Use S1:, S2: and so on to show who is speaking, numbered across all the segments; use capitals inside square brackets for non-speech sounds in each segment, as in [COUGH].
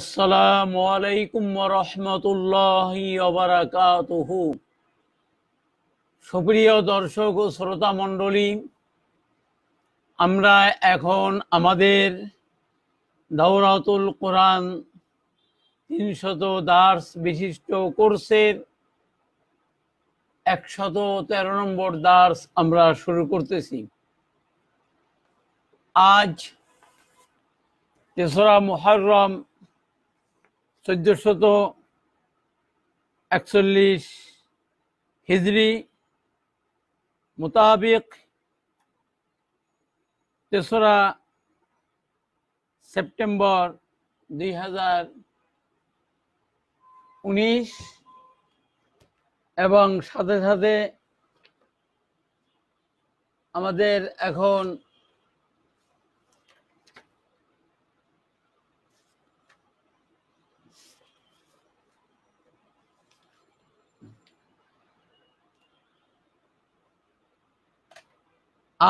S1: আসসালামু আলাইকুম রহমতুল্লাহি অবরাকাতুহু সুপ্রিয় দর্শক ও শ্রোতা মণ্ডলী আমরা এখন আমাদের দাওরাতুল কোরআন তিনশত দাস বিশিষ্ট কোর্সের একশত তেরো নম্বর দাস আমরা শুরু করতেছি আজ তেসরা মুহরম চোদ্দশত একচল্লিশ হিজড়ি মোতাবিক তেসরা সেপ্টেম্বর দুই এবং সাথে সাথে আমাদের এখন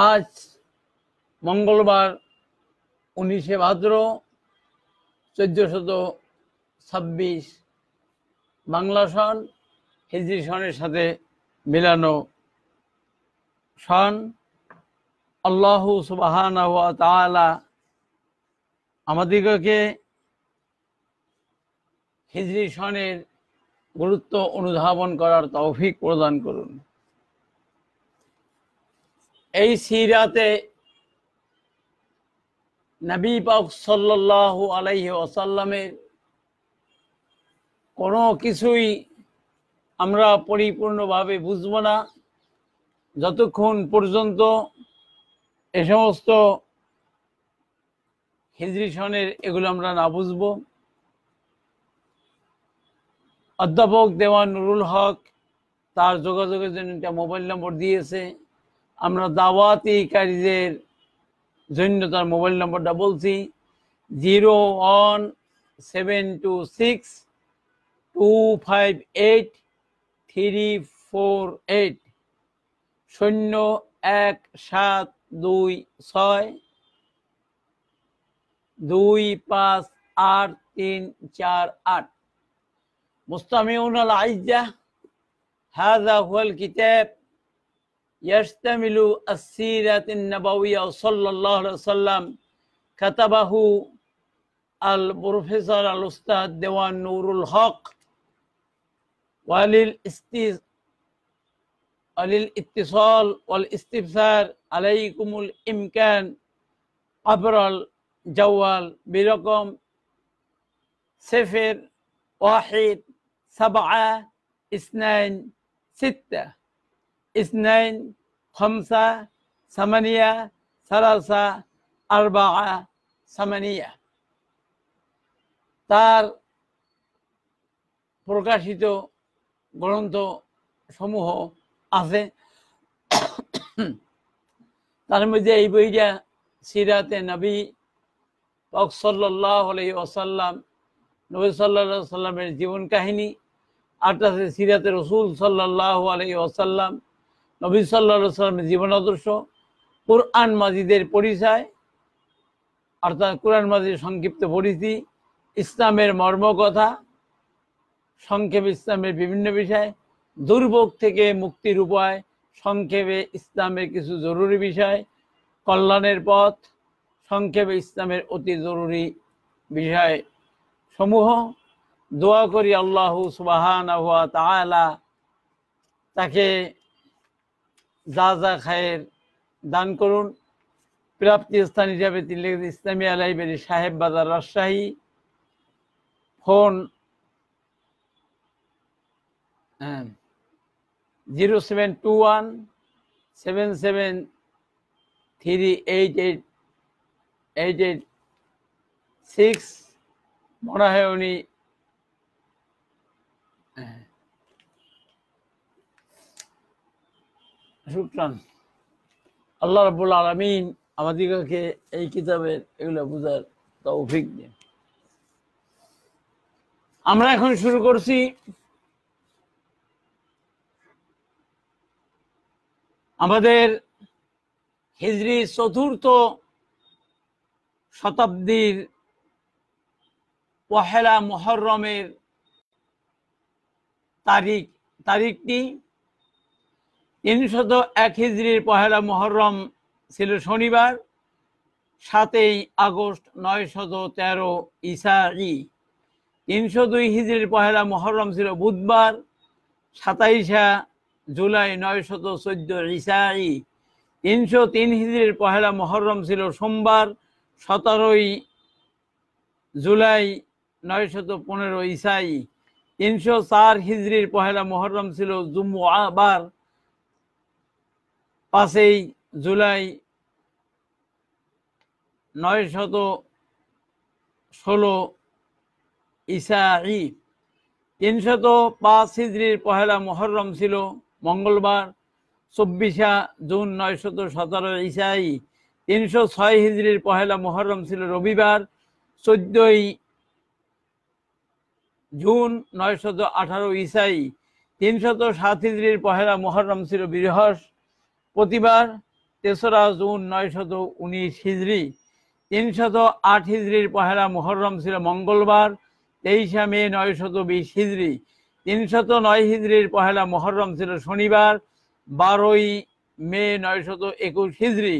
S1: আজ মঙ্গলবার উনিশে ভাদ্র চোদ্দশত ছাব্বিশ বাংলা সন হিজি সনের সাথে মিলানো সন আল্লাহ সুবাহান আমাদিগকে হিজরি সনের গুরুত্ব অনুধাবন করার তৌফিক প্রদান করুন এই সিরাতে নবী পাক সাল্লাহ আলাইহি আসাল্লামের কোনো কিছুই আমরা পরিপূর্ণভাবে বুঝব না যতক্ষণ পর্যন্ত এ সমস্ত হিজরি সনের এগুলো আমরা না বুঝব অধ্যাপক দেওয়ান নুরুল হক তার যোগাযোগের জন্য একটা মোবাইল নম্বর দিয়েছে আমরা দাওয়াতিকারীদের জন্য তার মোবাইল নম্বরটা বলছি zero one seven two six two five eight three four eight শূন্য এক সাত দুই ছয় দুই পাঁচ আট তিন চার আট মুস্তামিউন আল আইজা হাজা হুয়াল কিতাব يشتمل السيرة النبوية صلى الله عليه وسلم كتبه البروفيسور الأستاذ ديوان نور الحق وللاتصال والاستفسار عليكم الإمكان عبر الجوال برقم صفر واحد سبعة اثنان ستة اثنين خمسة ثمانية ثلاثة أربعة ثمانية তার প্রকাশিত গ্রন্থ সমূহ আছে তার মধ্যে এই বইটা সিরাতে নবী সাল্লাহ আলি ওসাল্লাম নবী সাল্লা সাল্লামের জীবন কাহিনী আর তাতে সিরাতে রসুল সাল্লাহ আলহি ওসাল্লাম নবী সাল্লা সাল্লামের জীবন আদর্শ কোরআন মাজিদের পরিচয় অর্থাৎ কোরআন মাজিদের সংক্ষিপ্ত পরিধি ইসলামের মর্মকথা সংক্ষেপে ইসলামের বিভিন্ন বিষয় দুর্ভোগ থেকে মুক্তির উপায় সংক্ষেপে ইসলামের কিছু জরুরি বিষয় কল্যাণের পথ সংক্ষেপে ইসলামের অতি জরুরি বিষয় সমূহ দোয়া করি আল্লাহ সুবাহান তাকে যা যা খায়ের দান করুন প্রাপ্তি স্থান হিসাবে তিনি ইসলামিয়া লাইব্রেরি সাহেব বাজার রাজশাহী ফোন হ্যাঁ, zero seven two one seven seven three eight eight eight eight six মনে হয় উনি হ্যাঁ শুক্রান আল্লাহ রবুল আলমিন আমাদেরকে এই কিতাবের এগুলো বোঝার তৌফিক দিন আমরা এখন শুরু করছি আমাদের হিজড়ি চতুর্থ শতাব্দীর পহেলা মহরমের তারিখ তারিখটি তিনশত এক হিজড়ির পহেলা মহরম ছিল শনিবার সাতই আগস্ট নয় শত তেরো ইসাই তিনশো দুই হিজড়ির পহেলা মহরম ছিল বুধবার সাতাইশা জুলাই নয় শত চোদ্দ ইসাই তিনশো তিন হিজড়ির পহেলা মহরম ছিল সোমবার সতেরোই জুলাই নয় শত পনেরো ইসাই তিনশো চার হিজড়ির পহেলা মহরম ছিল জুম্মু আবার পাঁচই জুলাই নয় শত ষোলো ইসাই তিনশত পাঁচ হিজড়ির পহেলা মহরম ছিল মঙ্গলবার চব্বিশা জুন নয়শত সতেরো ইসাই তিনশো ছয় হিজড়ির পহেলা মহরম ছিল রবিবার চোদ্দই জুন নয়শত আঠারো ইসাই তিনশত সাত হিজড়ির পহেলা মহরম ছিল বৃহস্প প্রতিবার তেসরা জুন নয়শত উনিশ হিজড়ি তিনশত আট হিজড়ির পহেলা মোহরম ছিল মঙ্গলবার তেইশে মে নয়শত বিশ হিজড়ি তিনশত নয় হিজড়ির পহেলা মোহরম ছিল শনিবার বারোই মে নয়শত একুশ হিজড়ি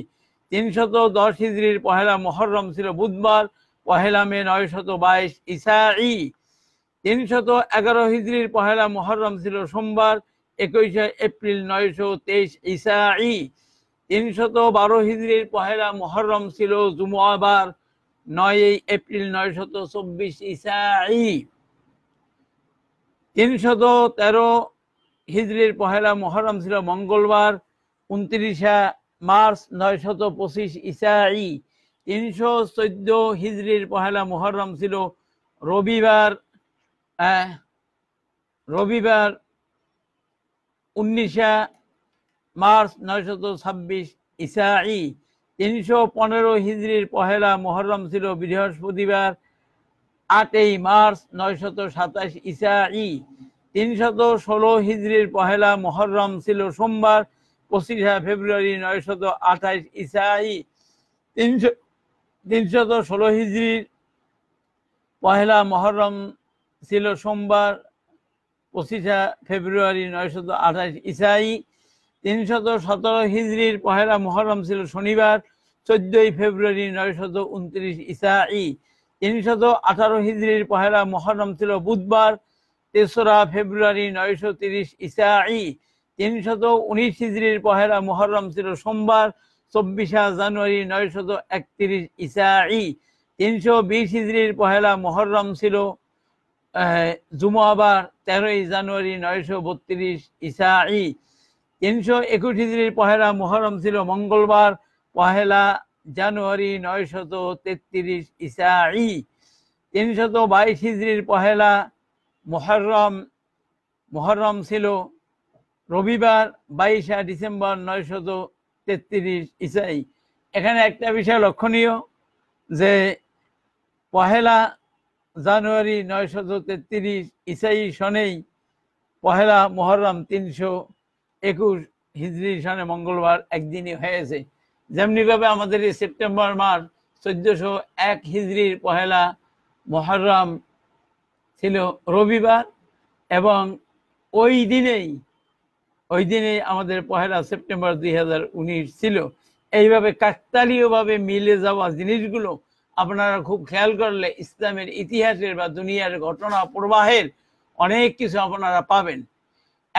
S1: তিনশত দশ হিজড়ির পহেলা মোহরম ছিল বুধবার পহেলা মে নয়শত বাইশ তিন তিনশত এগারো হিজড়ির পহেলা মোহরম ছিল সোমবার একুশে এপ্রিল নয়শো তেইশ ইসাই তিনশত বারো হিজড়ির পহেলা মহরম ছিল জুমুয়াবার নয় এপ্রিল নয়শত চব্বিশ ইসাই তিনশত তেরো হিজড়ির পহেলা মহরম ছিল মঙ্গলবার উনত্রিশে মার্চ নয়শত পঁচিশ ইসাই তিনশো চোদ্দ হিজড়ির পহেলা মহরম ছিল রবিবার রবিবার উনিশে মার্চ নয়শত ছাব্বিশ ইসাই তিনশো পনেরো হিজড়ির পহেলা মহরম ছিল বৃহস্পতিবার আটই মার্চ নয়শত সাতাশ ইসাই তিনশত ষোলো হিজড়ির পহেলা মহরম ছিল সোমবার পঁচিশে ফেব্রুয়ারি নয়শত আঠাশ ইসাই তিনশো তিনশত ষোলো হিজড়ির পহেলা মহরম ছিল সোমবার পঁচিশা ফেব্রুয়ারি নয়শত আঠাশ ইসাই তিনশত সতেরো হিজড়ির পহেলা মহরম ছিল শনিবার চোদ্দই ফেব্রুয়ারি নয়শত উনত্রিশ ইসাই তিনশত আঠারো হিজড়ির পহেলা মহরম ছিল বুধবার তেসরা ফেব্রুয়ারি নয়শো তিরিশ ইসাই তিনশত উনিশ হিজড়ির পহেলা মহরম ছিল সোমবার চব্বিশা জানুয়ারি নয়শত একত্রিশ ইসাই তিনশো বিশ হিজড়ির পহেলা মহরম ছিল জুমাবার তেরোই জানুয়ারি নয়শো বত্রিশ ইসাই তিনশো একুশ হিজড়ির পহেলা মোহরম ছিল মঙ্গলবার পহেলা জানুয়ারি নয়শত তেত্রিশ ইসাই তিনশত বাইশ হিজড়ির পহেলা মোহরম মোহরম ছিল রবিবার বাইশে ডিসেম্বর নয়শত তেত্রিশ ইসাই এখানে একটা বিষয় লক্ষণীয় যে পহেলা জানুয়ারি নয়শত তেত্রিশ ইসাই সনেই পহেলা মহরম তিনশো একুশ হিজড়ি সনে মঙ্গলবার একদিনই হয়েছে যেমনিভাবে আমাদের এই সেপ্টেম্বর মাস চোদ্দশো এক হিজড়ির পহেলা মহরম ছিল রবিবার এবং ওই দিনেই ওই দিনেই আমাদের পহেলা সেপ্টেম্বর দুই ছিল এইভাবে কাকতালীয়ভাবে মিলে যাওয়া জিনিসগুলো আপনারা খুব খেয়াল করলে ইসলামের ইতিহাসের বা দুনিয়ার ঘটনা প্রবাহের অনেক কিছু আপনারা পাবেন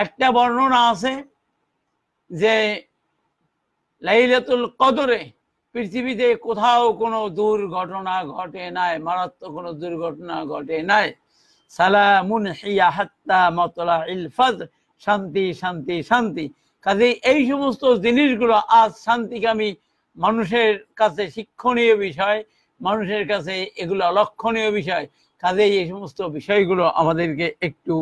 S1: একটা বর্ণনা আছে যে লাইলাতুল কদরে পৃথিবীতে কোথাও কোনো দুর্ঘটনা ঘটে নাই মারাত্মক কোনো দুর্ঘটনা ঘটে নাই সালামুন হিয়া হাত্তা মতলা ইলফাজ শান্তি শান্তি শান্তি কাজে এই সমস্ত জিনিসগুলো আজ শান্তিকামী মানুষের কাছে শিক্ষণীয় বিষয় মানুষের কাছে এগুলো লক্ষণীয় বিষয় কাজেই এই সমস্ত বিষয়গুলো আমাদেরকে একটু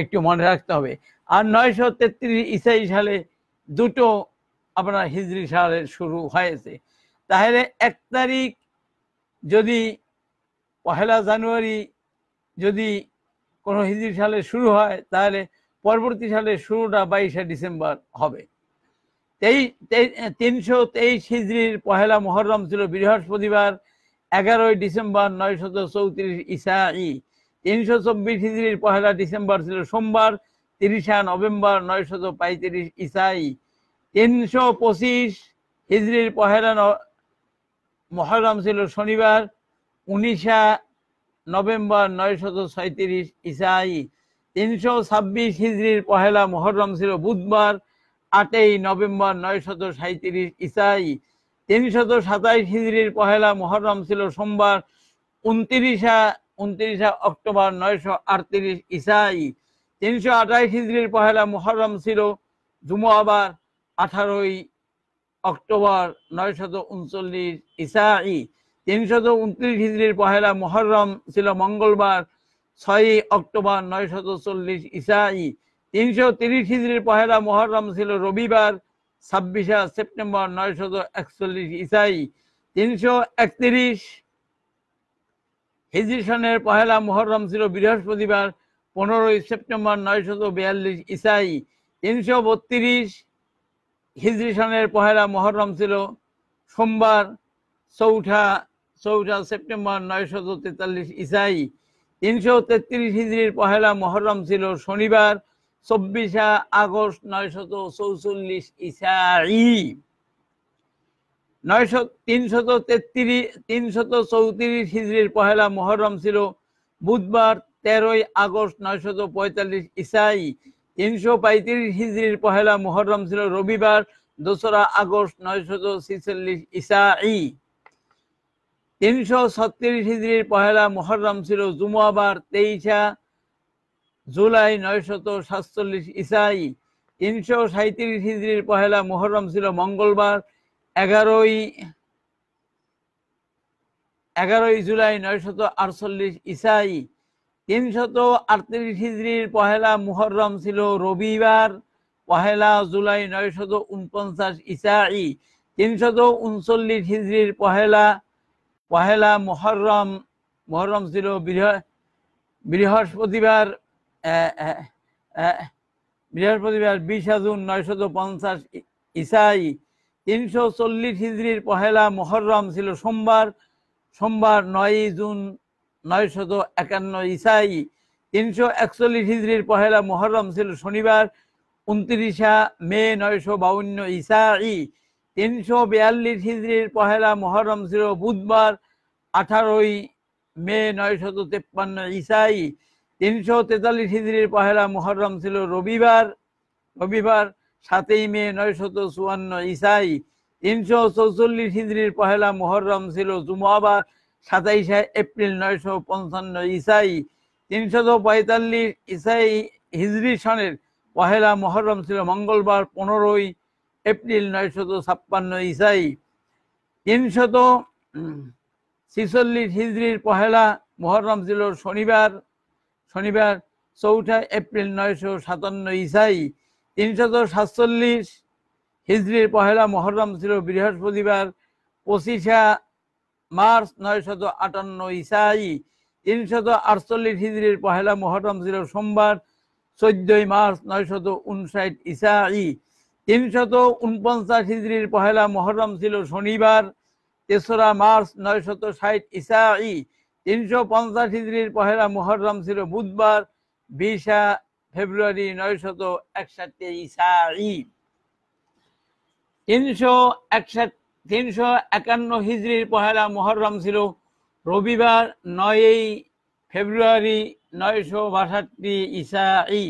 S1: একটু মনে রাখতে হবে আর নয়শো তেত্রিশ ইসাই সালে দুটো আপনার হিজড়ি সালের শুরু হয়েছে তাহলে এক তারিখ যদি পহেলা জানুয়ারি যদি কোনো হিজড়ি সালে শুরু হয় তাহলে পরবর্তী সালে শুরুটা বাইশে ডিসেম্বর হবে তেইশ তিনশো তেইশ হিজড়ির পহেলা মহরম ছিল বৃহস্পতিবার এগারোই ডিসেম্বর নয়শত চৌত্রিশ ইসাই তিনশো চব্বিশ হিজড়ির পহেলা ডিসেম্বর ছিল সোমবার তিরিশা নভেম্বর নয়শত পঁয়ত্রিশ ইসাই তিনশো পঁচিশ হিজড়ির পহেলা মহরম ছিল শনিবার উনিশা নভেম্বর নয়শত ছয়ত্রিশ ইসাই তিনশো ছাব্বিশ হিজড়ির পহেলা মহরম ছিল বুধবার আটই নভেম্বর নয়শত সাঁত্রিশ ইসাই তিনশত সাতাইশ হিজড়ির পহেলা মহরম ছিল সোমবার উনত্রিশা উনত্রিশা অক্টোবর নয়শো আটত্রিশ ইসাই তিনশো আঠাইশ হিজড়ির পহেলা মহরম ছিল জুমুয়াবার আঠারোই অক্টোবর নয়শত উনচল্লিশ ইসাই তিনশত উনত্রিশ হিজড়ির পহেলা মহরম ছিল মঙ্গলবার ছয়ই অক্টোবর নয়শত চল্লিশ ইসাই তিনশো তিরিশ হিজড়ির পহেলা মহরম ছিল রবিবার ছাব্বিশে সেপ্টেম্বর নয়শত একচল্লিশ ইসাই তিনশো একত্রিশ হিজরি সনের পহেলা মোহরম ছিল বৃহস্পতিবার পনেরোই সেপ্টেম্বর নয়শত বিয়াল্লিশ ইসাই তিনশো বত্রিশ হিজরি সনের পহেলা মোহরম ছিল সোমবার চৌঠা চৌঠা সেপ্টেম্বর নয়শত তেতাল্লিশ ইসাই তিনশো তেত্রিশ হিজড়ির পহেলা মহরম ছিল শনিবার চব্বিশে আগস্ট নয়শত চৌচল্লিশ ইসাই নয়শো তিনশত তেত্রিশ তিনশত পহেলা মহরম ছিল বুধবার তেরোই আগস্ট নয়শত পঁয়তাল্লিশ ইসাই তিনশো পঁয়ত্রিশ হিজড়ির পহেলা মহরম ছিল রবিবার দোসরা আগস্ট নয়শত ছিচল্লিশ ইসাই তিনশো ছত্রিশ হিজড়ির পহেলা মহরম ছিল জুমাবার তেইশা জুলাই নয়শত সাতচল্লিশ ইসাই তিনশো সাঁত্রিশ হিজড়ির পহেলা মোহরম ছিল মঙ্গলবার এগারোই এগারোই জুলাই নয়শত আটচল্লিশ ইসাই তিনশত আটত্রিশ হিজড়ির পহেলা মোহরম ছিল রবিবার পহেলা জুলাই নয়শত উনপঞ্চাশ ইসাই তিনশত উনচল্লিশ হিজড়ির পহেলা পহেলা মোহরম মোহরম ছিল বৃহস্পতিবার বৃহস্পতিবার বিশা জুন নয়শত পঞ্চাশ ইসাই তিনশো চল্লিশ হিজড়ির পহেলা মহরম ছিল সোমবার সোমবার নয়ই জুন নয়শত একান্ন ইসাই তিনশো একচল্লিশ হিজড়ির পহেলা মহরম ছিল শনিবার উনত্রিশা মে নয়শো বাউন্ন ইসাই তিনশো বিয়াল্লিশ হিজড়ির পহেলা মহরম ছিল বুধবার আঠারোই মে নয়শত তেপ্পান্ন ইসাই তিনশো তেতাল্লিশ হিজড়ির পহেলা মোহরম ছিল রবিবার রবিবার সাতই মে নয়শত চুয়ান্ন ইসাই তিনশো চৌচল্লিশ হিজড়ির পহেলা মোহরম ছিল জুমাবার সাতাইশে এপ্রিল নয়শো পঞ্চান্ন ইসাই তিনশত পঁয়তাল্লিশ ইসাই হিজড়ি সনের পহেলা মোহরম ছিল মঙ্গলবার পনেরোই এপ্রিল নয়শত ছাপ্পান্ন ইসাই তিনশত ছিচল্লিশ হিজড়ির পহেলা মোহরম ছিল শনিবার শনিবার চৌঠা এপ্রিল নয়শো সাতান্ন ইসাই তিনশত সাতচল্লিশ হিজড়ির পহেলা মহরম ছিল বৃহস্পতিবার পঁচিশা মার্চ নয়শত আটান্ন ইসাই তিনশত আটচল্লিশ হিজড়ির পহেলা মহরম ছিল সোমবার চোদ্দই মার্চ নয়শত উনষাট ইসাই তিনশত উনপঞ্চাশ হিজড়ির পহেলা মহরম ছিল শনিবার তেসরা মার্চ নয়শত ষাট ইসাই তিনশো পঞ্চাশ হিজড়ির পহেলা মোহরম ছিল বুধবার বিশা ফেব্রুয়ারি শত একষট্টি ইসাই তিনশো একষট্টি তিনশো একান্ন হিজড়ির পহেলা মোহরম ছিল রবিবার নয়ই ফেব্রুয়ারি নয়শো বাষট্টি ই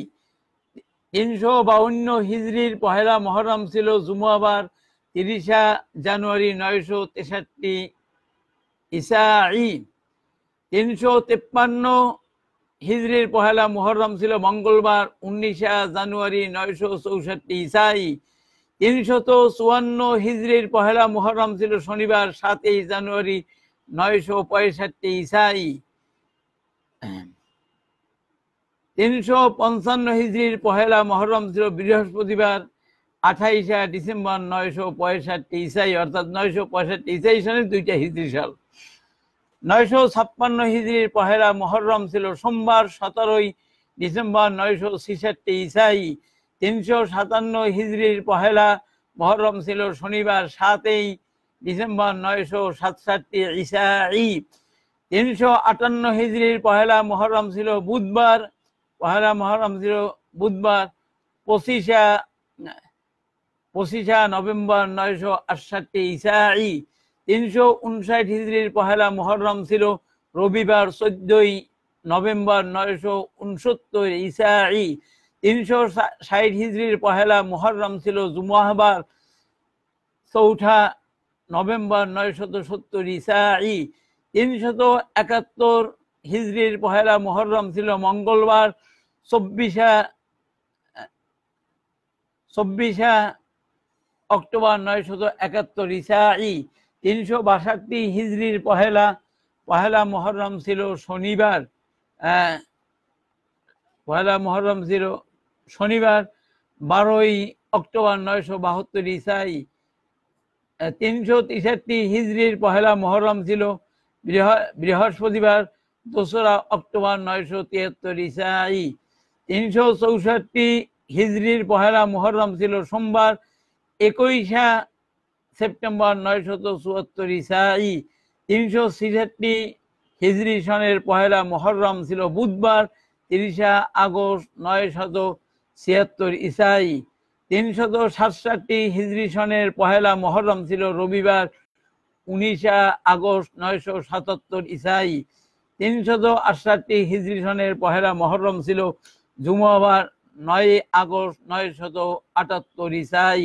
S1: তিনশো বাউন্ন হিজড়ির পহেলা মহরম ছিল জুমুয়াবার তিরিশা জানুয়ারি নয়শো তেষট্টি ই তিনশো তেপ্পান্ন হিজড়ির পহেলা মোহরম ছিল মঙ্গলবার উনিশে জানুয়ারি নয়শো চৌষট্টি ইসাই তিনশত চুয়ান্ন হিজড়ির পহেলা মোহরম ছিল শনিবার সাতই জানুয়ারি নয়শো পঁয়ষট্টি ইসাই তিনশো পঞ্চান্ন হিজড়ির পহেলা মোহরম ছিল বৃহস্পতিবার আঠাইশে ডিসেম্বর নয়শো পঁয়ষট্টি ইসাই অর্থাৎ নয়শো পঁয়ষট্টি ইসাই সনের দুইটা হিজড়ি সাল নয়শো ছাপ্পান্ন হিজড়ির পহেলা মহরম ছিল সোমবার সতেরোই ডিসেম্বর নয়শো ছিষট্টি ইসাই তিনশো সাতান্ন হিজড়ির পহেলা মহরম ছিল শনিবার সাতই ডিসেম্বর নয়শো সাতষট্টি ইসাই তিনশো আটান্ন হিজড়ির পহেলা মহরম ছিল বুধবার পহেলা মহরম ছিল বুধবার পঁচিশা পঁচিশা নভেম্বর নয়শো আটষট্টি ইসাই তিনশো উনষাট হিজড়ির পহেলা মহরম ছিল রবিবার চোদ্দই নভেম্বর নয়শো উনসত্তর ইসাই তিনশো ষাট হিজড়ির পহেলা মহরম ছিল জুমাহবার চৌঠা নভেম্বর নয়শত সত্তর ইসাই তিনশত একাত্তর হিজড়ির পহেলা মহরম ছিল মঙ্গলবার চব্বিশা চব্বিশা অক্টোবর নয়শত একাত্তর ইসাই তিনশো বাষট্টি হিজড়ির পহেলা পহেলা মহরম ছিল শনিবার পহেলা মহরম ছিল শনিবার বারোই অক্টোবর নয়শো বাহাত্তর ইসাই তিনশো তেষট্টি হিজড়ির পহেলা মহরম ছিল বৃহস্পতিবার দোসরা অক্টোবর নয়শো তিয়াত্তর ইসাই তিনশো চৌষট্টি হিজড়ির পহেলা মহরম ছিল সোমবার একইশা সেপ্টেম্বর নয়শত চুয়াত্তর ইসাই তিনশো ছিষট্টি হিজরি সনের পহেলা মহরম ছিল বুধবার তিরিশা আগস্ট নয়শত ছিয়াত্তর ইসাই তিনশত সাতষট্টি হিজরি সনের পহেলা মহরম ছিল রবিবার উনিশা আগস্ট নয়শো সাতাত্তর ইসাই তিনশত আটষট্টি হিজরি সনের পহেলা মহরম ছিল জুমাবার নয় আগস্ট নয়শত আটাত্তর ইসাই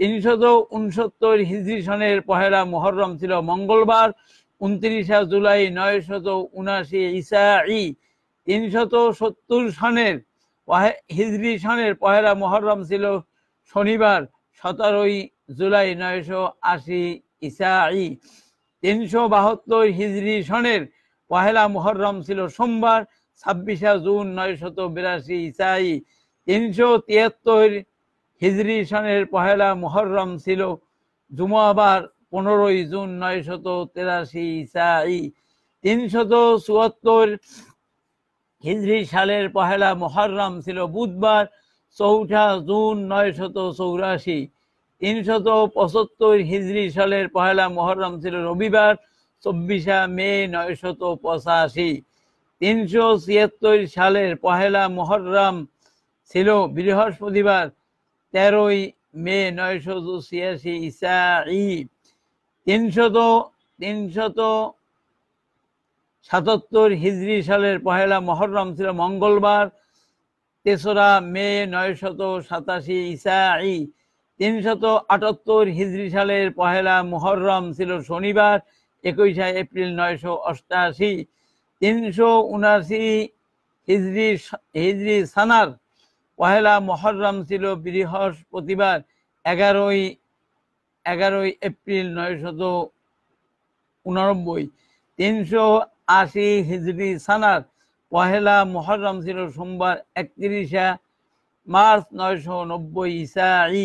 S1: তিনশত উনসত্তর হিজরি সনের পহেলা মহরম ছিল মঙ্গলবার উনত্রিশে জুলাই নয়শত উনাশি ইসা ই তিনশত সত্তর সনের হিজরি সনের পহেলা মহরম ছিল শনিবার সতেরোই জুলাই নয়শো আশি ইসা ই তিনশো বাহাত্তর হিজরি সনের পহেলা মহরম ছিল সোমবার ছাব্বিশে জুন নয়শত বিরাশি ইসাই তিনশো তিয়াত্তর হিজরি সনের পহেলা মোহরম ছিল জুমাবার পনেরোই জুন নয় শত তেরাশি ইসাই তিনশত চুয়াত্তর হিজরি সালের পহেলা মোহরম ছিল বুধবার চৌঠা জুন নয় শত চৌরাশি তিনশত পঁচাত্তর হিজরি সালের পহেলা মোহরম ছিল রবিবার চব্বিশে মে নয় শত পঁচাশি তিনশো ছিয়াত্তর সালের পহেলা মোহরম ছিল বৃহস্পতিবার তেরোই মে নয়শো ছিয়াশি ইসা ই তিনশত তিনশত সাতাত্তর হিজড়ি সালের পহেলা মহরম ছিল মঙ্গলবার তেসরা মে নয়শত সাতাশি ইসা ই তিনশত আটাত্তর হিজড়ি সালের পহেলা মহরম ছিল শনিবার একুশে এপ্রিল নয়শো অষ্টাশি তিনশো উনাশি হিজড়ি হিজড়ি সানার পহেলা মহরম ছিল বৃহস্পতিবার এগারোই এগারোই এপ্রিল শত উনানব্বই তিনশো আশি হিজড়ি সানার পহেলা মহরম ছিল সোমবার একত্রিশে মার্চ নয়শো নব্বই ইসাই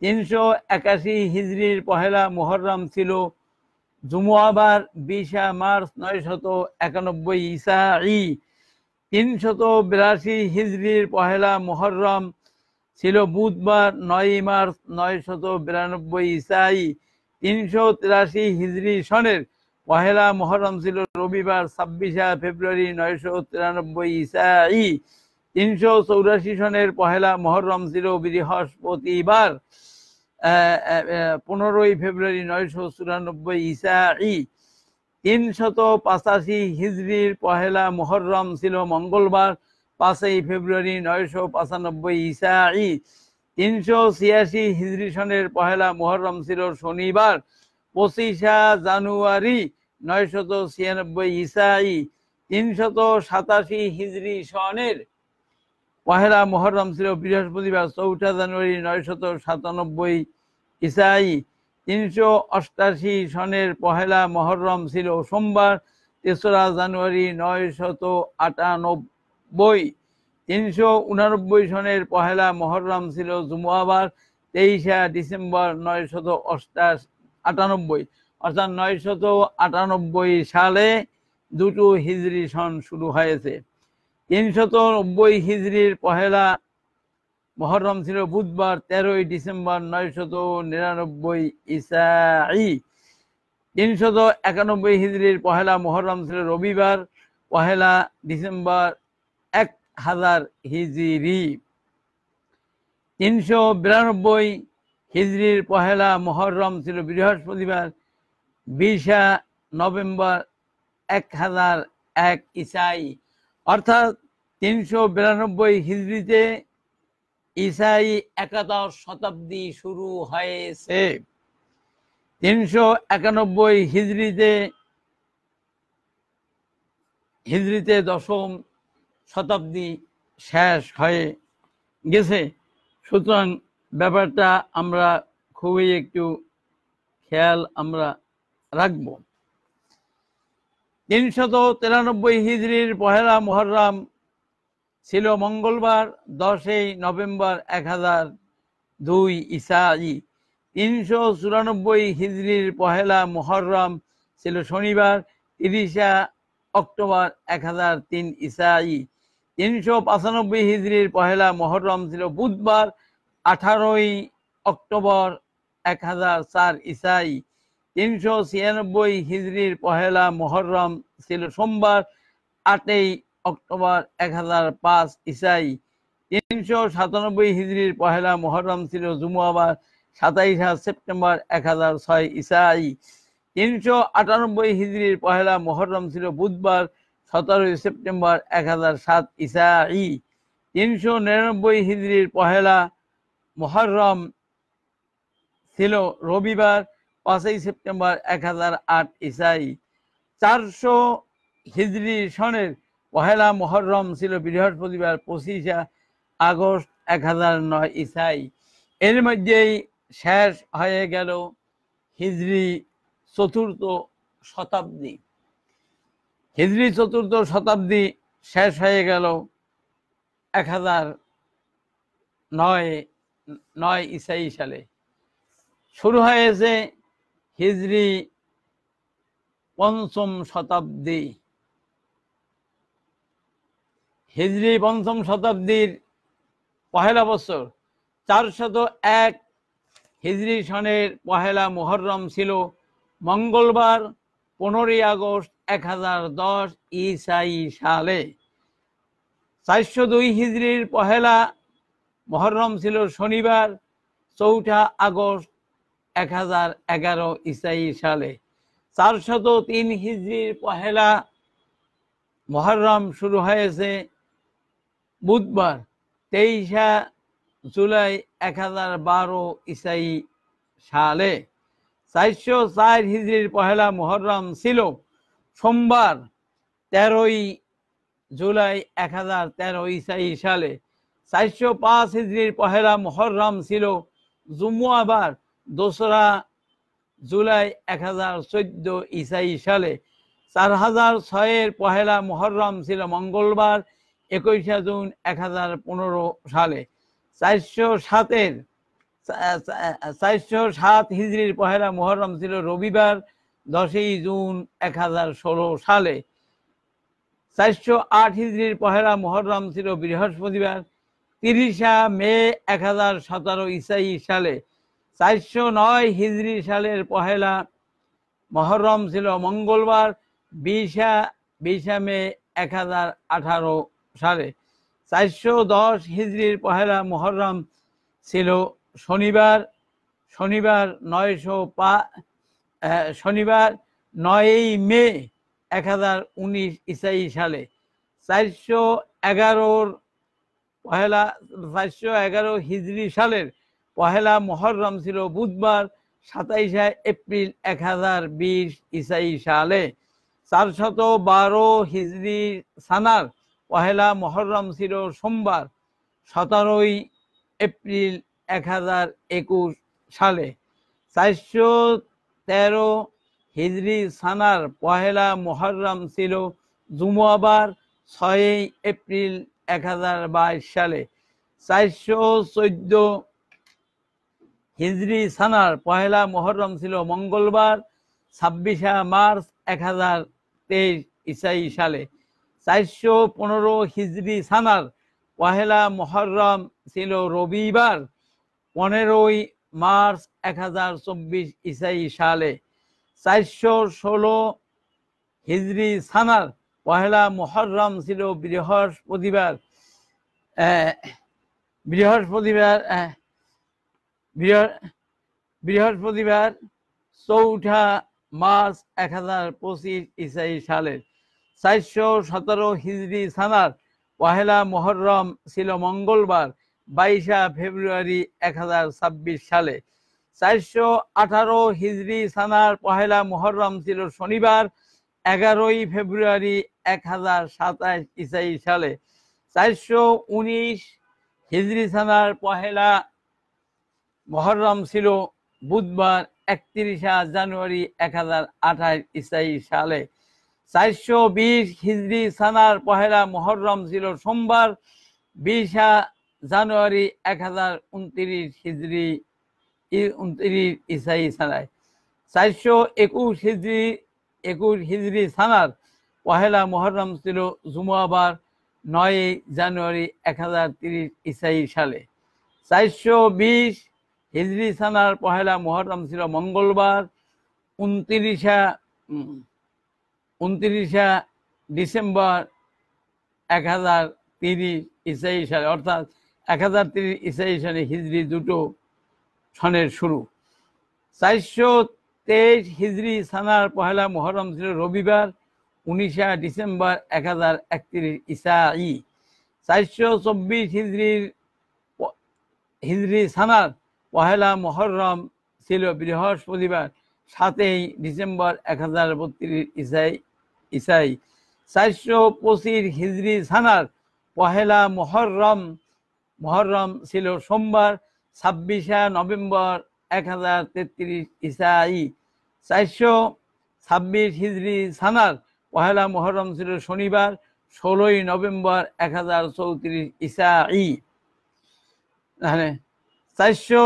S1: তিনশো একাশি হিজড়ির পহেলা মহরম ছিল জুমুয়াবার বিশা মার্চ নয়শত একানব্বই ইসাই তিনশত বিরাশি হিজড়ির পহেলা মোহরম ছিল বুধবার নয় মার্চ নয়শত বিরানব্বই ইসাই তিনশো তিরাশি হিজড়ি সনের পহেলা মোহরম ছিল রবিবার ছাব্বিশে ফেব্রুয়ারি নয়শো তিরানব্বই ইসাই তিনশো চৌরাশি সনের পহেলা মোহরম ছিল বৃহস্পতিবার পনেরোই ফেব্রুয়ারি নয়শো চুরানব্বই ইসাই তিনশত পাঁচাশি হিজড়ির পহেলা মোহরম ছিল মঙ্গলবার পাঁচই ফেব্রুয়ারি নয়শো পঁচানব্বই ইসাই তিনশো ছিয়াশি হিজড়ি সনের পহেলা মোহরম ছিল শনিবার পঁচিশা জানুয়ারি নয়শত ছিয়ানব্বই ইসাই তিনশত সাতাশি হিজড়ি সনের পহেলা মোহরম ছিল বৃহস্পতিবার চৌঠা জানুয়ারি নয়শত সাতানব্বই ইসাই তিনশো অষ্টাশি সনের পহেলা মহরম ছিল সোমবার তেসরা জানুয়ারি নয় শত আটানব্বই তিনশো উনানব্বই সনের পহেলা মহরম ছিল জুমুয়াবার তেইশে ডিসেম্বর নয় শত অষ্টাশ আটানব্বই অর্থাৎ নয় শত আটানব্বই সালে দুটো হিজড়ি সন শুরু হয়েছে তিনশত নব্বই হিজড়ির পহেলা মহরম ছিল বুধবার তেরোই ডিসেম্বর নয়শত নিরানব্বই ইসাই তিনশত একানব্বই হিজড়ির পহেলা মহরম ছিল রবিবার পহেলা ডিসেম্বর এক হাজার হিজড়ি তিনশো বিরানব্বই হিজড়ির পহেলা মহরম ছিল বৃহস্পতিবার বিশা নভেম্বর এক হাজার এক ইসাই অর্থাৎ তিনশো বিরানব্বই হিজড়িতে ইসাই একাদশ শতাব্দী শুরু হয়েছে তিনশো একানব্বই হিজড়িতে হিজড়িতে দশম শতাব্দী শেষ হয়ে গেছে সুতরাং ব্যাপারটা আমরা খুবই একটু খেয়াল আমরা রাখব তিনশত তিরানব্বই হিজড়ির পহেলা মহরম ছিল মঙ্গলবার দশই নভেম্বর এক হাজার দুই ইসাই তিনশো চুরানব্বই হিজড়ির পহেলা মহরম ছিল শনিবার তিরিশা অক্টোবর এক হাজার তিন ইসাই তিনশো পঁচানব্বই হিজড়ির পহেলা মহরম ছিল বুধবার আঠারোই অক্টোবর এক হাজার চার ইসাই তিনশো ছিয়ানব্বই হিজড়ির পহেলা মহরম ছিল সোমবার আটই অক্টোবর এক হাজার পাঁচ ইসাই তিনশো সাতানব্বই হিজড়ির পহেলা মহরম ছিল জুমুয়াবার সাতাইশা সেপ্টেম্বর এক হাজার ছয় ইসাই তিনশো আটানব্বই হিজড়ির পহেলা মহরম ছিল বুধবার সতেরোই সেপ্টেম্বর এক হাজার সাত ইসাই তিনশো নিরানব্বই হিজড়ির পহেলা মহরম ছিল রবিবার পাঁচই সেপ্টেম্বর এক হাজার আট ইসাই চারশো হিজড়ি সনের পহেলা মহরম ছিল বৃহস্পতিবার পঁচিশে আগস্ট এক হাজার নয় ইসাই এর মধ্যেই শেষ হয়ে গেল হিজড়ি চতুর্থ শতাব্দী হিজড়ি চতুর্থ শতাব্দী শেষ হয়ে গেল এক হাজার নয় নয় ইসাই সালে শুরু হয়েছে হিজড়ি পঞ্চম শতাব্দী হিজড়ি পঞ্চম শতাব্দীর পহেলা বছর চারশত এক হিজড়ি সনের পহেলা মোহরম ছিল মঙ্গলবার পনেরোই আগস্ট এক হাজার দশ ইসাই সালে চারশো দুই হিজড়ির পহেলা মহরম ছিল শনিবার চৌঠা আগস্ট এক হাজার এগারো ইসাই সালে চারশত তিন হিজড়ির পহেলা মহরম শুরু হয়েছে বুধবার তেইশা জুলাই এক হাজার বারো ইসাই সালে চারশো চার হিজড়ির পহেলা মহরম ছিল সোমবার তেরোই জুলাই এক হাজার তেরো ইসাই সালে চারশো পাঁচ হিজড়ির পহেলা মহরম ছিল জুমুয়াবার দোসরা জুলাই এক হাজার চোদ্দ ইসাই সালে চার হাজার ছয়ের পহেলা মহরম ছিল মঙ্গলবার একুশে জুন এক হাজার পনেরো সালে চারশো সাতের চারশো সাত হিজড়ির পহেলা মোহরম ছিল রবিবার দশই জুন এক হাজার ষোলো সালে চারশো আট হিজড়ির পহেলা মোহরম ছিল বৃহস্পতিবার তিরিশা মে এক হাজার সতেরো ইসাই সালে চারশো নয় হিজড়ি সালের পহেলা মহরম ছিল মঙ্গলবার বিশা বিশা মে এক হাজার আঠারো সালে চারশো দশ হিজড়ির পহেলা মহরম ছিল শনিবার শনিবার নয়শো পা শনিবার নয়ই মে এক হাজার উনিশ ইসাই সালে চারশো এগারোর পহেলা চারশো এগারো হিজড়ি সালের পহেলা মহরম ছিল বুধবার সাতাইশে এপ্রিল এক হাজার বিশ ইসাই সালে চারশত বারো হিজড়ি সানার পহেলা মহরম ছিল সোমবার সতেরোই এপ্রিল এক হাজার একুশ সালে চারশো তেরো হিজরি সানার পহেলা মহরম ছিল জুমাবার ছয়ই এপ্রিল এক হাজার বাইশ সালে চারশো চোদ্দ হিজরি সানার পহেলা মহরম ছিল মঙ্গলবার ছাব্বিশে মার্চ এক হাজার তেইশ ইসাই সালে চারশো পনেরো হিজড়ি সানার পহেলা মহরম ছিল রবিবার পনেরোই মার্চ এক হাজার চব্বিশ ইসাই সালে চারশো ষোলো হিজড়ি সানার পহেলা মহরম ছিল বৃহস্পতিবার বৃহস্পতিবার বৃহস্পতিবার চৌঠা মার্চ এক হাজার পঁচিশ ইসাই সালের চারশো সতেরো হিজড়ি সানার পহেলা মহরম ছিল মঙ্গলবার বাইশা ফেব্রুয়ারি এক সালে চারশো আঠারো হিজড়ি সানার পহেলা মহরম ছিল শনিবার এগারোই ফেব্রুয়ারি এক হাজার সাতাইশ ইসাই সালে চারশো উনিশ হিজড়ি সানার পহেলা মহরম ছিল বুধবার একত্রিশা জানুয়ারি এক হাজার ইসাই সালে চারশো বিশ হিজড়ি সানার পহেলা মহরম ছিল সোমবার বিশা জানুয়ারি এক হাজার উনত্রিশ হিজড়ি উনত্রিশ ইসাই সানায় চারশো একুশ হিজড়ি একুশ হিজড়ি সানার পহেলা মহরম ছিল জুমাবার নয় জানুয়ারি এক হাজার তিরিশ ইসাই সালে চারশো বিশ হিজড়ি সানার পহেলা মহরম ছিল মঙ্গলবার উনত্রিশা উনত্রিশে ডিসেম্বর এক হাজার তিরিশ ইসাই সালে অর্থাৎ এক হাজার তিরিশ ইসাই সালে হিজড়ি দুটো সনের শুরু চারশো তেইশ হিজড়ি সানার পহেলা মহরম ছিল রবিবার উনিশে ডিসেম্বর এক হাজার একত্রিশ ইসাই চারশো চব্বিশ হিজড়ির হিজড়ি সানার পহেলা মহরম ছিল বৃহস্পতিবার সাতই ডিসেম্বর এক হাজার বত্রিশ ইসাই ইসাই চারশো পঁচিশ হিজড়ি সানার পহেলা মহরম মহরম ছিল সোমবার ছাব্বিশে নভেম্বর এক হাজার তেত্রিশ ইসাই চারশো ছাব্বিশ হিজড়ি সানার পহেলা মহরম ছিল শনিবার ষোলোই নভেম্বর এক হাজার চৌত্রিশ ইসাই হ্যাঁ, চারশো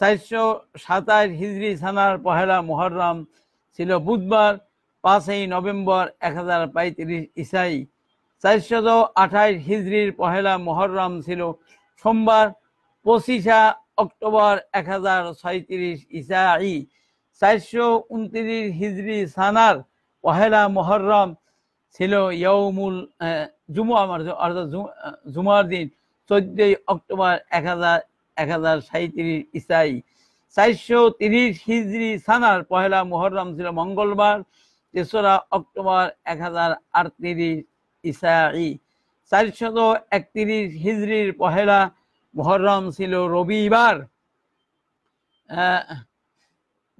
S1: চারশো সাতাশ হিজড়ি সানার পহেলা মহরম ছিল বুধবার পাঁচই নভেম্বর এক হাজার পঁয়ত্রিশ ইসাই চারশত আঠাইশ হিজড়ির পহেলা মহরম ছিল সোমবার পঁচিশা অক্টোবর এক হাজার ছয়ত্রিশ ইসাই চারশো উনত্রিশ হিজড়ি সানার পহেলা মহরম ছিল ইয়ৌমুল জুমুয়া অর্থাৎ জুমার দিন চোদ্দই অক্টোবর এক হাজার এক হাজার সাঁত্রিশ ইসাই চারশো তিরিশ হিজড়ি সানার পহেলা মহরম ছিল মঙ্গলবার তেসরা অক্টোবর এক হাজার আটত্রিশ ইসাই চারশত একত্রিশ হিজড়ির পহেলা মহরম ছিল রবিবার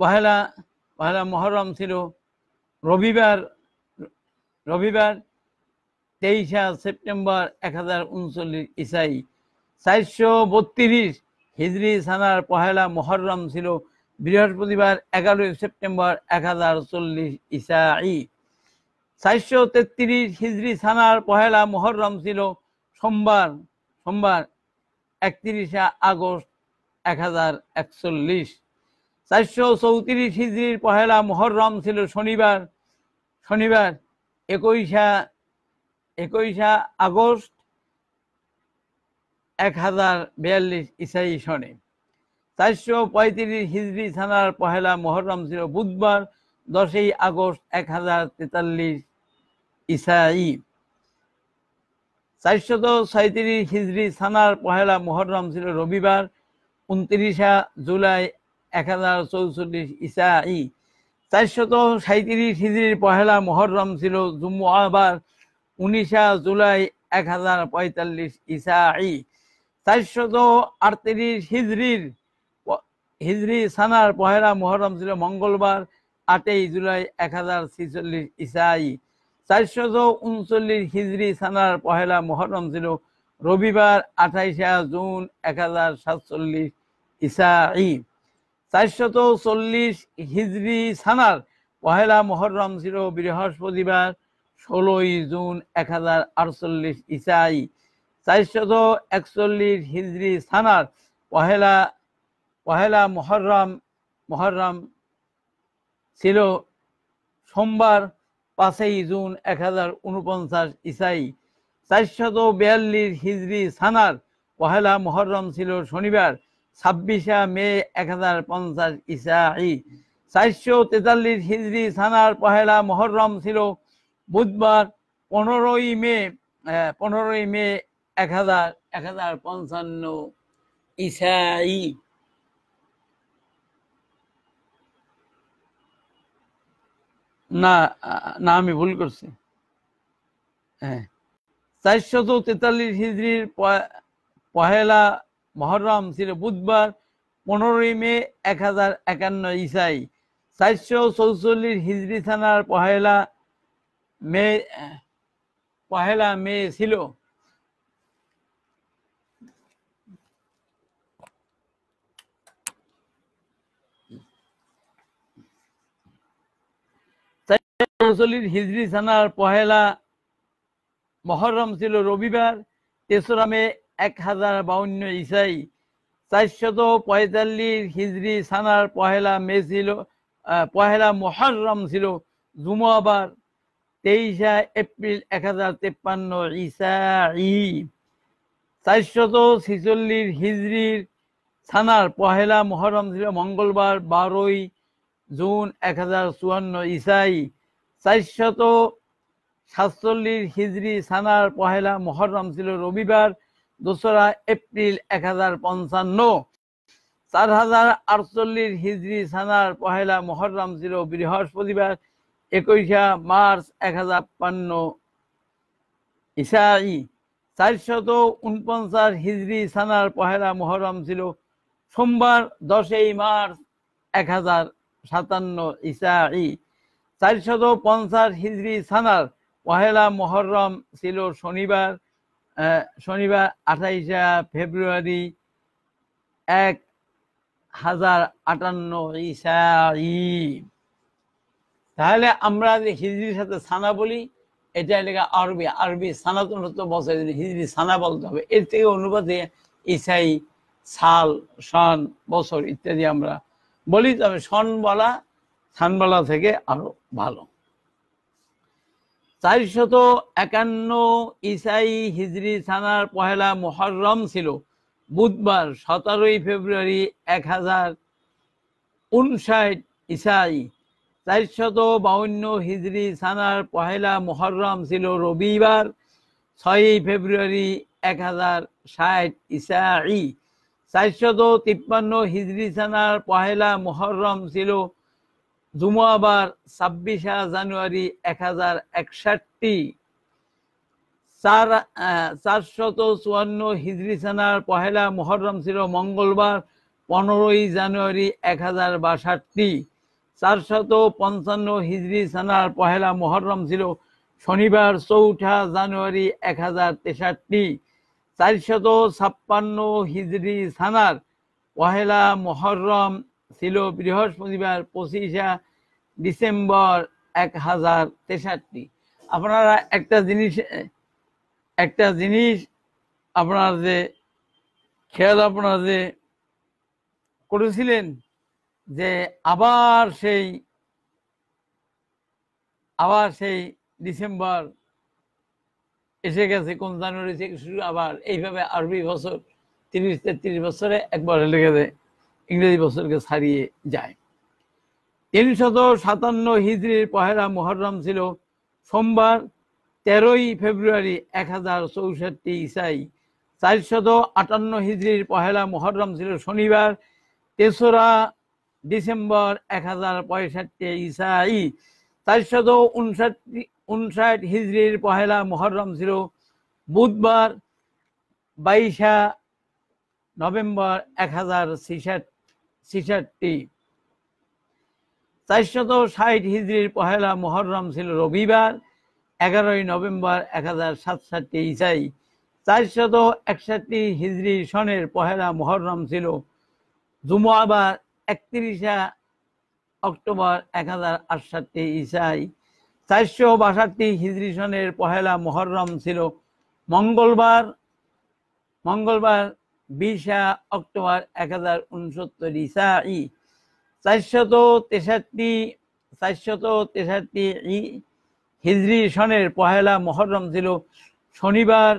S1: পহেলা পহেলা মহরম ছিল রবিবার রবিবার তেইশা সেপ্টেম্বর এক হাজার উনচল্লিশ ইসাই চারশো বত্রিশ হিজড়ি সানার পহেলা মহরম ছিল বৃহস্পতিবার এগারোই সেপ্টেম্বর এক হাজার চল্লিশ ইসাই চারশো তেত্রিশ হিজড়ি থানার পহেলা মোহরম ছিল সোমবার সোমবার একত্রিশে আগস্ট এক হাজার একচল্লিশ চারশো চৌত্রিশ হিজড়ির পহেলা মোহরম ছিল শনিবার শনিবার একুশা একুশা আগস্ট এক হাজার বিয়াল্লিশ ইসাই সনে চারশো পঁয়ত্রিশ হিজড়ি থানার পহেলা মহরম ছিল বুধবার দশই আগস্ট এক হাজার তেতাল্লিশ ইসাই চারশত ছয়ত্রিশ হিজড়ি থানার পহেলা মহরম ছিল রবিবার উনত্রিশা জুলাই এক হাজার চৌচল্লিশ ইসাই চারশত সাঁত্রিশ হিজড়ির পহেলা মহরম ছিল জুম্মাবার উনিশা জুলাই এক হাজার পঁয়তাল্লিশ ইসাই চারশত আটত্রিশ হিজড়ির হিজরি সানার পহেরা মোহরম ছিল মঙ্গলবার আটই জুলাই এক হাজার ছিচল্লিশ ইসাই চারশো উনচল্লিশ হিজরি সানার পহেলা মোহরম ছিল রবিবার আঠাইশে জুন এক হাজার সাতচল্লিশ ইসাই চারশত চল্লিশ হিজরি সানার পহেলা মোহরম ছিল বৃহস্পতিবার ষোলোই জুন এক হাজার আটচল্লিশ ইসাই চারশত একচল্লিশ হিজরি সানার পহেলা পহেলা মহরম মহরম ছিল সোমবার পাঁচই জুন এক হাজার উনপঞ্চাশ ইসাই চারশত বিয়াল্লিশ হিজড়ি সানার পহেলা মহরম ছিল শনিবার ছাব্বিশে মে এক হাজার পঞ্চাশ ইসাই চারশো তেতাল্লিশ হিজড়ি সানার পহেলা মহরম ছিল বুধবার পনেরোই মে পনেরোই মে এক হাজার এক হাজার পঞ্চান্ন ইসাই না না আমি ভুল করছি হ্যাঁ চারশত তেতাল্লিশ হিজড়ির পহেলা মহরম ছিল বুধবার পনেরোই মে এক হাজার একান্ন ইসাই চারশো চৌচল্লিশ হিজড়ি থানার পহেলা মে পহেলা মে ছিল আঞ্চলিক হিজড়ি থানার পহেলা মহরম ছিল রবিবার তেসরা মে এক হাজার বাউন্ন ইসাই চারশত পঁয়তাল্লিশ হিজড়ি সানার পহেলা মে ছিল পহেলা মহরম ছিল জুমাবার তেইশা এপ্রিল এক হাজার তেপ্পান্ন ইসাই চারশত ছিচল্লিশ হিজড়ির সানার পহেলা মহরম ছিল মঙ্গলবার বারোই জুন এক হাজার চুয়ান্ন ইসাই চারশত সাতচল্লিশ হিজড়ি সানার পহেলা মহরম ছিল রবিবার দোসরা এপ্রিল এক হাজার পঞ্চান্ন চার হাজার আটচল্লিশ হিজড়ি সানার পহেলা মহরম ছিল বৃহস্পতিবার একুশা মার্চ এক হাজার পান্ন ইসাই চারশত উনপঞ্চাশ হিজড়ি সানার পহেলা মহরম ছিল সোমবার দশই মার্চ এক হাজার সাতান্ন ইসাই চারশত পঞ্চাশ হিজড়ি সানার পহেলা মহরম ছিল শনিবার শনিবার আঠাইশে ফেব্রুয়ারি এক হাজার আটান্ন ইসাই তাহলে আমরা যে হিজড়ির সাথে সানা বলি এটা এলাকা আরবি আরবি সানাতন হতো বছর হিজড়ি সানা বলতে হবে এর থেকে অনুপাতে ইসাই সাল সন বছর ইত্যাদি আমরা বলি তবে সন বলা সানবালা থেকে আরো ভালো চারশত একান্ন ইসাই হিজরি সানার পহেলা মহরম ছিল বুধবার সতেরোই ফেব্রুয়ারি এক হাজার উনষাট ইসাই চারশত বাউন্ন হিজরি সানার পহেলা মহরম ছিল রবিবার ছয়ই ফেব্রুয়ারি এক হাজার ষাট ইসাই চারশত তিপ্পান্ন হিজরি সানার পহেলা মহরম ছিল জুমুয়াবার ছাব্বিশে জানুয়ারি এক হাজার একষট্টি চার চারশত চুয়ান্ন হিজড়ি সেনার পহেলা মহরম ছিল মঙ্গলবার পনেরোই জানুয়ারি এক হাজার বাষট্টি চারশত পঞ্চান্ন হিজড়ি সেনার পহেলা মহরম ছিল শনিবার চৌঠা জানুয়ারি এক হাজার তেষট্টি চারশত ছাপ্পান্ন হিজড়ি সানার পহেলা মহরম ছিল বৃহস্পতিবার পঁচিশা ডিসেম্বর এক হাজার তেষট্টি আপনারা একটা জিনিস একটা জিনিস আপনার যে খেয়াল আপনার যে করেছিলেন যে আবার সেই আবার সেই ডিসেম্বর এসে গেছে কোন জানুয়ারি থেকে শুরু আবার এইভাবে আরবি বছর তিরিশ তেত্রিশ বছরে একবার লেগে যায় ইংরেজি বছরকে ছাড়িয়ে যায় তিনশত সাতান্ন হিজড়ির পহেলা মহরম ছিল সোমবার তেরোই ফেব্রুয়ারি এক হাজার চৌষট্টি ইসাই চারশত আটান্ন হিজড়ির পহেলা মহরম ছিল শনিবার তেসরা ডিসেম্বর এক হাজার পঁয়ষট্টি ইসাই চারশত উনষাটি উনষাট হিজড়ির পহেলা মহরম ছিল বুধবার বাইশা নভেম্বর এক হাজার ছিষাটটি চারশত ষাট হিজড়ির পহেলা মহরম ছিল রবিবার এগারোই নভেম্বর এক হাজার সাতষট্টি ইসাই চারশত একষট্টি হিজড়ি সনের পহেলা মহরম ছিল জুমাবার একত্রিশে অক্টোবর এক হাজার আটষট্টি ইসাই চারশো বাষট্টি হিজড়ি সনের পহেলা মহরম ছিল মঙ্গলবার মঙ্গলবার বিশা অক্টোবর এক হাজার উনসত্তর ইসাই চারশত তেষট্টি চারশত তেষট্টি ই হিজরি সনের পহেলা মহরম ছিল শনিবার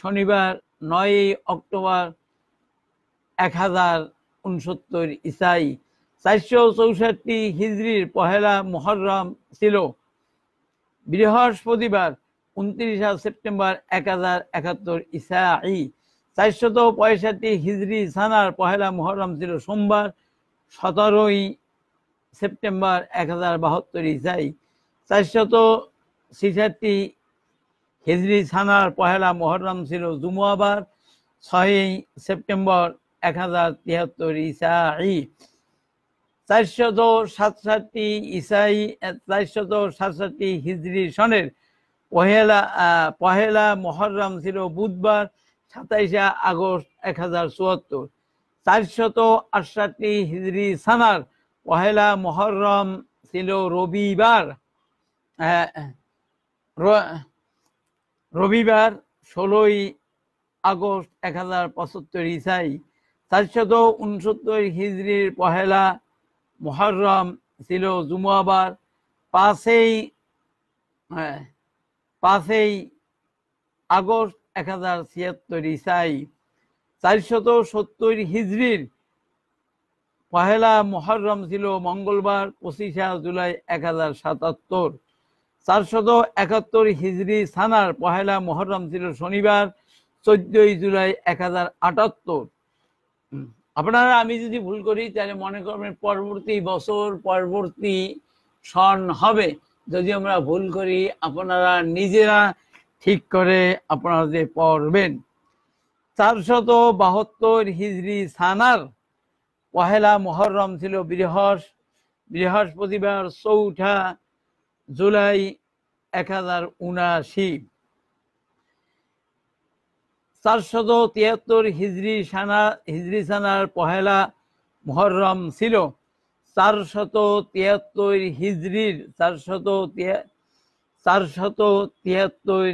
S1: শনিবার নয় অক্টোবর এক হাজার উনসত্তর ইসাই চারশো চৌষট্টি হিজড়ির পহেলা মহরম ছিল বৃহস্পতিবার উনত্রিশে সেপ্টেম্বর এক হাজার একাত্তর ইসাই চারশত পঁয়ষট্টি হিজড়ি সানার পহেলা মহরম ছিল সোমবার সতেরোই সেপ্টেম্বর এক হাজার বাহাত্তর ইসাই চারশত ছিষট্টি হিজড়ি সানার পহেলা মহরম ছিল জুমুয়াবার ছয়ই সেপ্টেম্বর এক হাজার তিয়াত্তর ইসাই চারশত সাতষট্টি ইসাই চারশত সাতষট্টি হিজড়ি সনের পহেলা পহেলা মহরম ছিল বুধবার সাতাইশে আগস্ট এক হাজার চুয়াত্তর চারশত আটষট্টি হিজড়ি সানার পহেলা মহরম ছিল রবিবার হ্যাঁ, রবিবার ষোলোই আগস্ট এক হাজার পঁচাত্তর ইসাই চারশত উনসত্তর হিজড়ির পহেলা মহরম ছিল জুমাবার পাঁচেই হ্যাঁ, পাঁচেই আগস্ট এক হাজার ছিয়াত্তর ইসাই চারশত সত্তর হিজড়ির পহেলা মহরম ছিল মঙ্গলবার পঁচিশে জুলাই এক হাজার সাতাত্তর চারশত একাত্তর হিজড়ি সানার পহেলা মহরম ছিল শনিবার চোদ্দই জুলাই এক হাজার আটাত্তর আপনারা আমি যদি ভুল করি তাহলে মনে করবেন পরবর্তী বছর পরবর্তী সন হবে যদি আমরা ভুল করি আপনারা নিজেরা ঠিক করে আপনারা যে পড়বেন চারশত বাহাত্তর হিজড়ি সানার পহেলা মহরম ছিল বৃহস বৃহস্পতিবার চৌঠা জুলাই এক হাজার উনাশি চারশত তিয়াত্তর হিজড়ি সানা হিজড়ি সানার পহেলা মহরম ছিল চারশত তিয়াত্তর হিজড়ির চারশত তিয়া চারশত তিয়াত্তর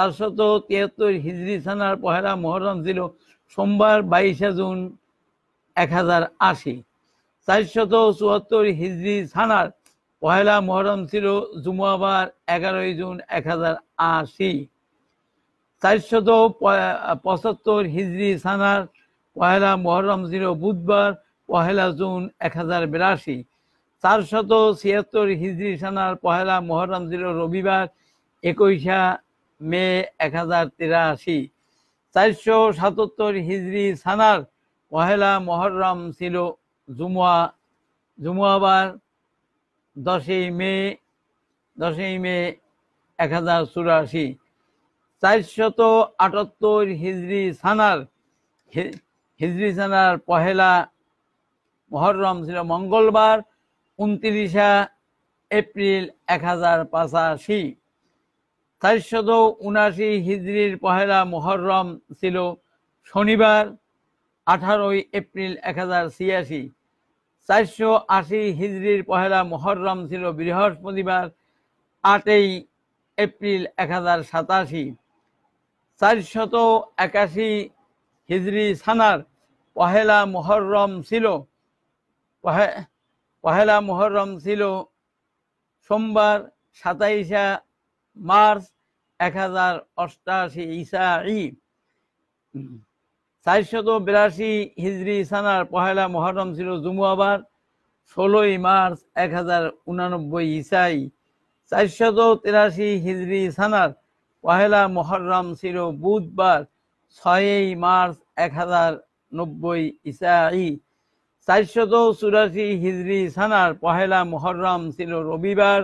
S1: চারশত তিয়াত্তর হিজড়ি সানার পহেলা মহরম ছিল সোমবার বাইশে জুন এক হাজার আশি চারশত চুয়াত্তর হিজড়ি সানার পহেলা মহরম ছিল জুমুয়াবার এগারোই জুন এক হাজার আশি চারশত পঁচাত্তর হিজড়ি সানার পহেলা মহরম ছিল বুধবার পহেলা জুন এক হাজার বিরাশি চারশত ছিয়াত্তর হিজড়ি সানার পহেলা মহরম ছিল রবিবার একুশা মে এক হাজার তিরাশি চারশো সাতাত্তর হিজড়ি সানার পহেলা মহরম ছিল জুমুয়া জুমুয়াবার দশই মে দশই মে এক হাজার চুরাশি চারশত আটাত্তর হিজড়ি সানার হিজড়ি সানার পহেলা মহরম ছিল মঙ্গলবার উনত্রিশা এপ্রিল এক হাজার পাঁচাশি চারশত উনাশি হিজড়ির পহেলা মোহরম ছিল শনিবার আঠারোই এপ্রিল এক হাজার ছিয়াশি চারশো আশি হিজড়ির পহেলা মোহরম ছিল বৃহস্পতিবার আটই এপ্রিল এক হাজার সাতাশি চারশত একাশি হিজড়ি সানার পহেলা মোহরম ছিল পহেলা মোহরম ছিল সোমবার সাতাইশা মার্চ এক হাজার অষ্টাশি ইসাই চারশত বিরাশি হিজড়ি সানার পহেলা মহরম ছিল জুমুয়াবার ষোলোই মার্চ এক হাজার উনানব্বই ইসাই চারশত তিরাশি হিজড়ি সানার পহেলা মহরম ছিল বুধবার ছয়ই মার্চ এক হাজার নব্বই ইসাই চারশত চুরাশি হিজড়ি সানার পহেলা মহরম ছিল রবিবার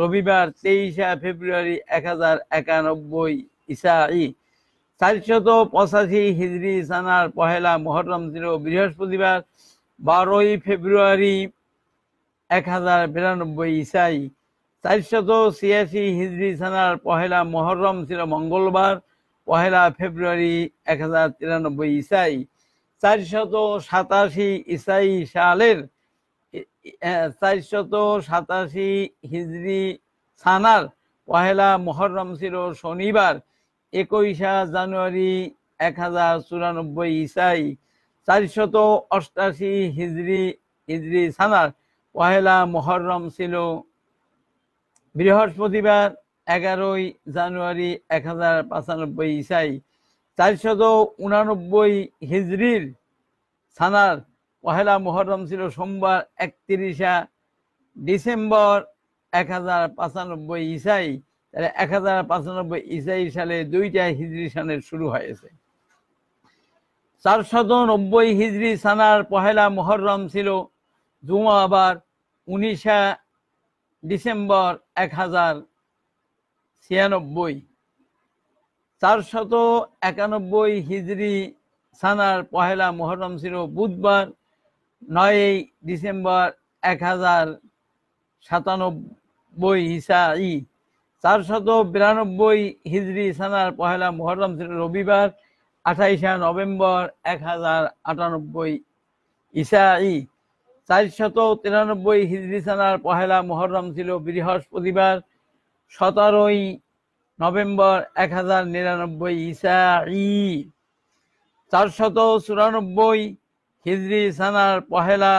S1: রবিবার তেইশে ফেব্রুয়ারি এক হাজার একানব্বই ইসাই চারশত পঁচাশি হিজড়ি সানার পহেলা মহরম ছিল বৃহস্পতিবার বারোই ফেব্রুয়ারি এক হাজার বিরানব্বই ইসাই চারশত ছিয়াশি হিজড়ি সানার পহেলা মহরম ছিল মঙ্গলবার পহেলা ফেব্রুয়ারি এক হাজার তিরানব্বই ইসাই চারশত সাতাশি ইসাই সালের চারশত সাতাশি হিজড়ি সানার পহেলা মহরম ছিল শনিবার একুশা জানুয়ারি এক হাজার চুরানব্বই ইসাই চারশত অষ্টাশি হিজড়ি হিজড়ি সানার পহেলা মহরম ছিল বৃহস্পতিবার এগারোই জানুয়ারি এক হাজার পঁচানব্বই ইসাই চারশত উনানব্বই হিজড়ির সানার পহেলা মোহরম ছিল সোমবার একত্রিশে ডিসেম্বর এক হাজার পাঁচানব্বই ইসাই তাহলে এক হাজার পাঁচানব্বই ইসাই সালে দুইটা হিজড়ি সানের শুরু হয়েছে চারশত নব্বই হিজড়ি সানার পহেলা মোহরম ছিল জুমাবার উনিশে ডিসেম্বর এক হাজার ছিয়ানব্বই চারশত একানব্বই হিজড়ি সানার পহেলা মোহরম ছিল বুধবার নয় ডিসেম্বর এক হাজার সাতানব্বই চার চারশত বিরানব্বই হিজড়ি সানার পহেলা মোহরম ছিল রবিবার আঠাইশে নভেম্বর এক হাজার আটানব্বই ইসাই শত তিরানব্বই হিজড়ি সানার পহেলা মোহরম ছিল বৃহস্পতিবার সতেরোই নভেম্বর এক হাজার নিরানব্বই ইসাই চারশত চুরানব্বই হিজরি সানার পহেলা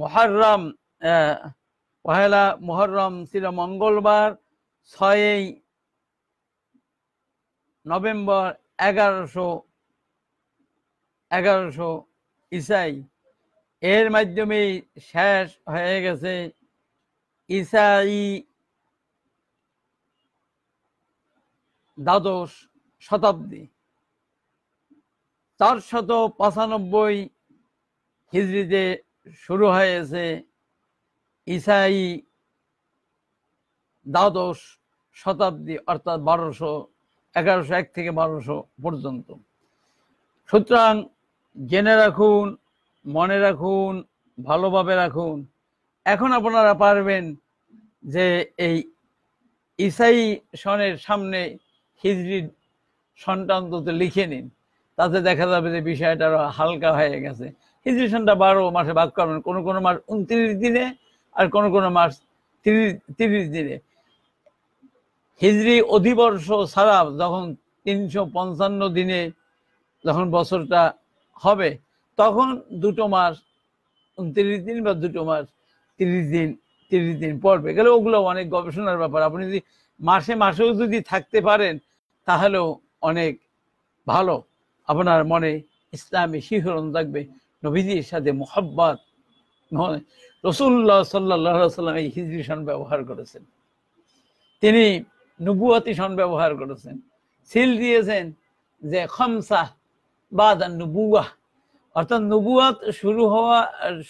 S1: মহারম পহেলা মহরম ছিল মঙ্গলবার ছয়ই নভেম্বর এগারোশো এগারোশো ইসাই এর মাধ্যমে শেষ হয়ে গেছে ইসাই দ্বাদশ শতাব্দী চারশত পঁচানব্বই হিজড়িতে শুরু হয়েছে ইসাই দ্বাদশ শতাব্দী অর্থাৎ বারোশো এগারোশো এক থেকে বারোশো পর্যন্ত সুতরাং জেনে রাখুন মনে রাখুন ভালোভাবে রাখুন এখন আপনারা পারবেন যে এই ইসাই সনের সামনে হিজড়ির সন্তান লিখে নিন তাতে দেখা যাবে যে বিষয়টা হালকা হয়ে গেছে হিজরিশনটা বারো মাসে ভাগ করবেন কোনো কোনো মাস উনত্রিশ দিনে আর কোনো কোনো মাস তিরিশ তিরিশ দিনে হিজরি অধিবর্ষ ছাড়া যখন তিনশো পঞ্চান্ন দিনে যখন বছরটা হবে তখন দুটো মাস উনত্রিশ দিন বা দুটো মাস তিরিশ দিন তিরিশ দিন পড়বে গেলে ওগুলো অনেক গবেষণার ব্যাপার আপনি যদি মাসে মাসেও যদি থাকতে পারেন তাহলেও অনেক ভালো আপনার মনে ইসলামী শিহরণ থাকবে নবীজির সাথে মোহাব্বাত রসুল্লাহ সাল্লাহ সাল্লাম এই হিজরি সন ব্যবহার করেছেন তিনি নবুয়াতি সন ব্যবহার করেছেন সিল দিয়েছেন যে খমসা দা নবুয়া অর্থাৎ নবুয়াত শুরু হওয়া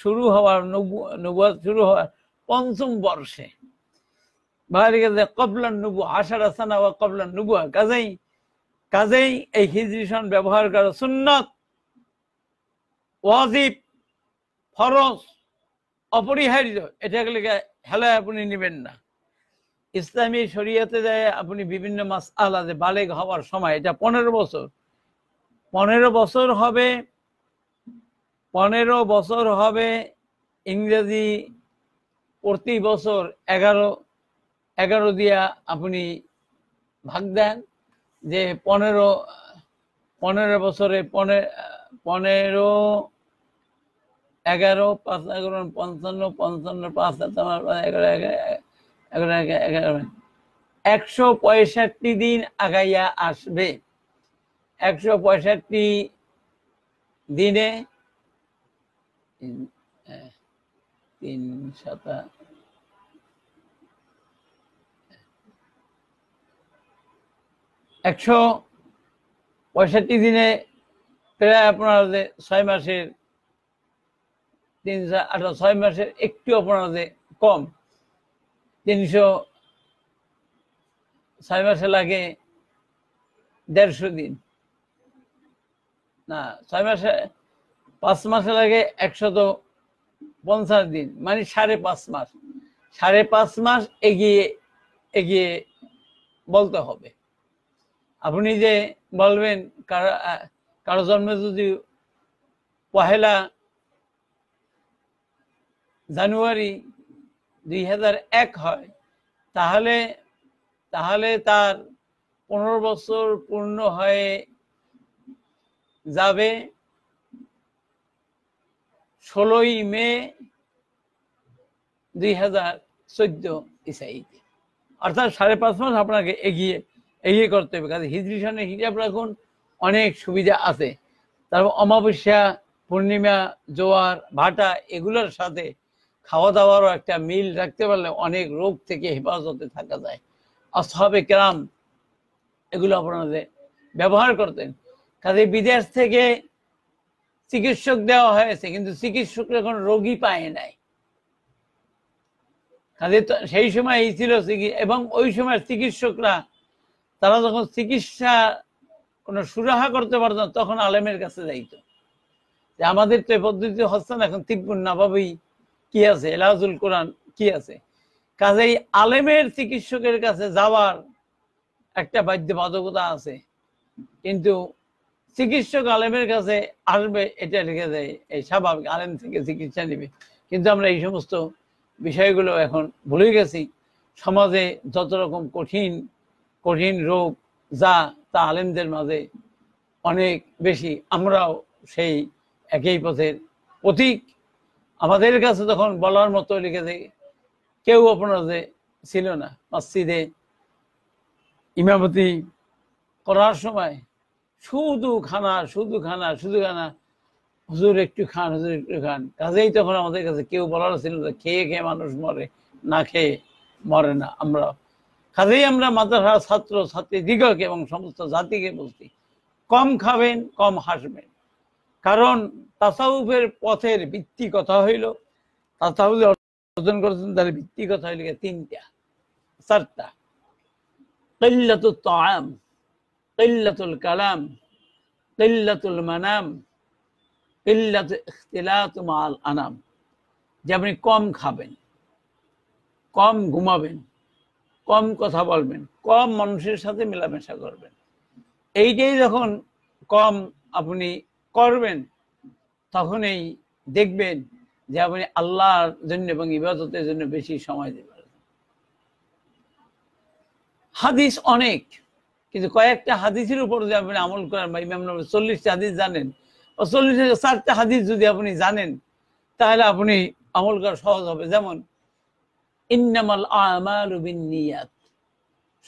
S1: শুরু হওয়ার নবুয়াত শুরু হওয়ার পঞ্চম বর্ষে বাইরে গেছে কবলান নবু আষাঢ় আসানা বা কবলান নবুয়া কাজেই কাজেই এই হিজরি সন ব্যবহার করা সুন্নত ওয়াজিব ফরজ অপরিহার্য এটাকে হেলে আপনি নেবেন না ইসলামী শরিয়াতে যায় আপনি বিভিন্ন মাস আলাদে বালেগ হওয়ার সময় এটা পনেরো বছর পনেরো বছর হবে পনেরো বছর হবে ইংরেজি প্রতি বছর এগারো এগারো দিয়া আপনি ভাগ দেন যে পনেরো পনেরো বছরে পনেরো এগারো পাঁচ এগারো পঞ্চান্ন পঞ্চান্ন পাঁচ এগারো এগারো এগারো একশো পঁয়ষট্টি দিন আগাইয়া আসবে একশো পঁয়ষট্টি দিনে তিন সাতা একশো পঁয়ষট্টি দিনে প্রায় আপনার ছয় মাসের তিনশো আঠারো ছয় মাসের একটু অপরাধে কম তিনশো ছয় মাসে লাগে দেড়শো দিন না ছয় মাসে পাঁচ মাসে লাগে একশত পঞ্চাশ দিন মানে সাড়ে পাঁচ মাস সাড়ে পাঁচ মাস এগিয়ে এগিয়ে বলতে হবে আপনি যে বলবেন কারো কারো জন্মে যদি পহেলা জানুয়ারি দুই এক হয় তাহলে তাহলে তার পনেরো বছর পূর্ণ হয়ে যাবে ষোলোই মে দুই হাজার চোদ্দ ইসাইতে অর্থাৎ সাড়ে পাঁচ মাস আপনাকে এগিয়ে এগিয়ে করতে হবে কাজে হিজড়ি সনে হিজাব রাখুন অনেক সুবিধা আছে তারপর অমাবস্যা পূর্ণিমা জোয়ার ভাটা এগুলোর সাথে খাওয়া দাওয়ারও একটা মিল রাখতে পারলে অনেক রোগ থেকে হেফাজতে থাকা যায় আসহাবে কেরাম এগুলো আপনাদের ব্যবহার করতেন কাজে বিদেশ থেকে চিকিৎসক দেওয়া হয়েছে কিন্তু চিকিৎসকরা এখন রোগী পায় নাই কাজে সেই সময় এই ছিল এবং ওই সময় চিকিৎসকরা তারা যখন চিকিৎসা কোনো সুরাহা করতে পারত তখন আলেমের কাছে যাইত যে আমাদের তো এই পদ্ধতি হচ্ছে না এখন তিব্বুর নাভাবেই কি আছে এলাহাজুল কোরআন কি আছে কাজেই আলেমের চিকিৎসকের কাছে যাওয়ার একটা বাধ্যবাধকতা আছে কিন্তু চিকিৎসক আলেমের কাছে আসবে এটা লিখে দেয় এই স্বাভাবিক আলেম থেকে চিকিৎসা নেবে কিন্তু আমরা এই সমস্ত বিষয়গুলো এখন ভুলে গেছি সমাজে যত রকম কঠিন কঠিন রোগ যা তা আলেমদের মাঝে অনেক বেশি আমরাও সেই একই পথের প্রতীক আমাদের কাছে তখন বলার মতো লিখে যে কেউ আপনাদের ছিল না মসজিদে ইমামতি করার সময় শুধু খানা শুধু খানা শুধু খানা হুজুর একটু খান হুজুর একটু খান কাজেই তখন আমাদের কাছে কেউ বলার ছিল না খেয়ে খেয়ে মানুষ মরে না খেয়ে মরে না আমরা কাজেই আমরা মাদ্রাসা ছাত্র ছাত্রী দিগকে এবং সমস্ত জাতিকে বলছি কম খাবেন কম হাসবেন কারণ তাসাউফের পথের ভিত্তি কথা হইল তাসাউফ অর্জন করেছেন তার ভিত্তি কথা হইল তিনটা চারটা কিল্লাতুল তাম কিল্লাতুল কালাম কিল্লাতুল মানাম কিল্লাত ইখতিলাত মাল আনাম যে আপনি কম খাবেন কম ঘুমাবেন কম কথা বলবেন কম মানুষের সাথে মেলামেশা করবেন এইটাই যখন কম আপনি করবেন তখনই দেখবেন যে আপনি আল্লাহর জন্য এবং ইবাদতের জন্য বেশি সময় দিতে পারবেন হাদিস অনেক কিন্তু কয়েকটা হাদিসের উপর যদি আপনি আমল করেন বা ইমাম নবী চল্লিশটা হাদিস জানেন ও চল্লিশ চারটা হাদিস যদি আপনি জানেন তাহলে আপনি আমল করা সহজ হবে যেমন ইন্নামাল আমার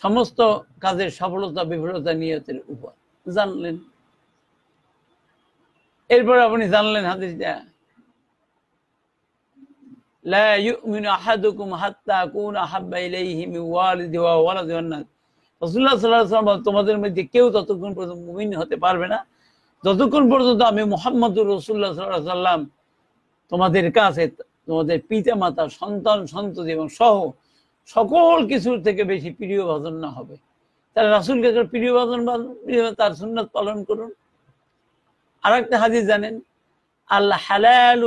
S1: সমস্ত কাজের সফলতা বিফলতা নিয়তের উপর জানলেন এরপর আপনি জানলেন হাদিসটা তোমাদের মধ্যে কেউ ততক্ষণ পর্যন্ত মুমিন হতে পারবে না যতক্ষণ পর্যন্ত আমি সাল্লাম তোমাদের কাছে তোমাদের পিতা মাতা সন্তান সন্ততি এবং সহ সকল কিছুর থেকে বেশি প্রিয় ভাজন না হবে তারা রাসুলকে প্রিয় ভাজন তার সুন্নাত পালন করুন আর একটা হাদিস জানেন আল্লাহ হালাল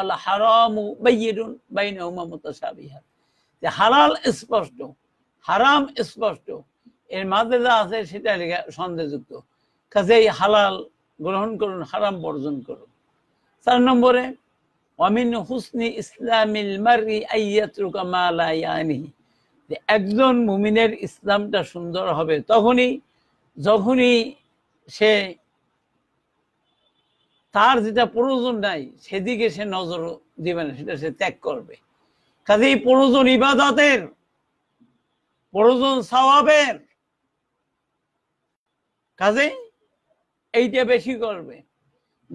S1: আল্লাহ হারাম যে হালাল স্পষ্ট হারাম স্পষ্ট এর মাঝে যা আছে সেটা সন্দেহযুক্ত এই হালাল গ্রহণ করুন হারাম বর্জন করুন চার নম্বরে অমিন হুসনি ইসলামিল মারি আইয়াত্রুকা যে একজন মুমিনের ইসলামটা সুন্দর হবে তখনই যখনই সে তার যেটা প্রয়োজন নাই সেদিকে সে নজর দিবে না সেটা সে ত্যাগ করবে কাজেই প্রয়োজন ইবাদতের প্রয়োজন স্বভাবের কাজে এইটা বেশি করবে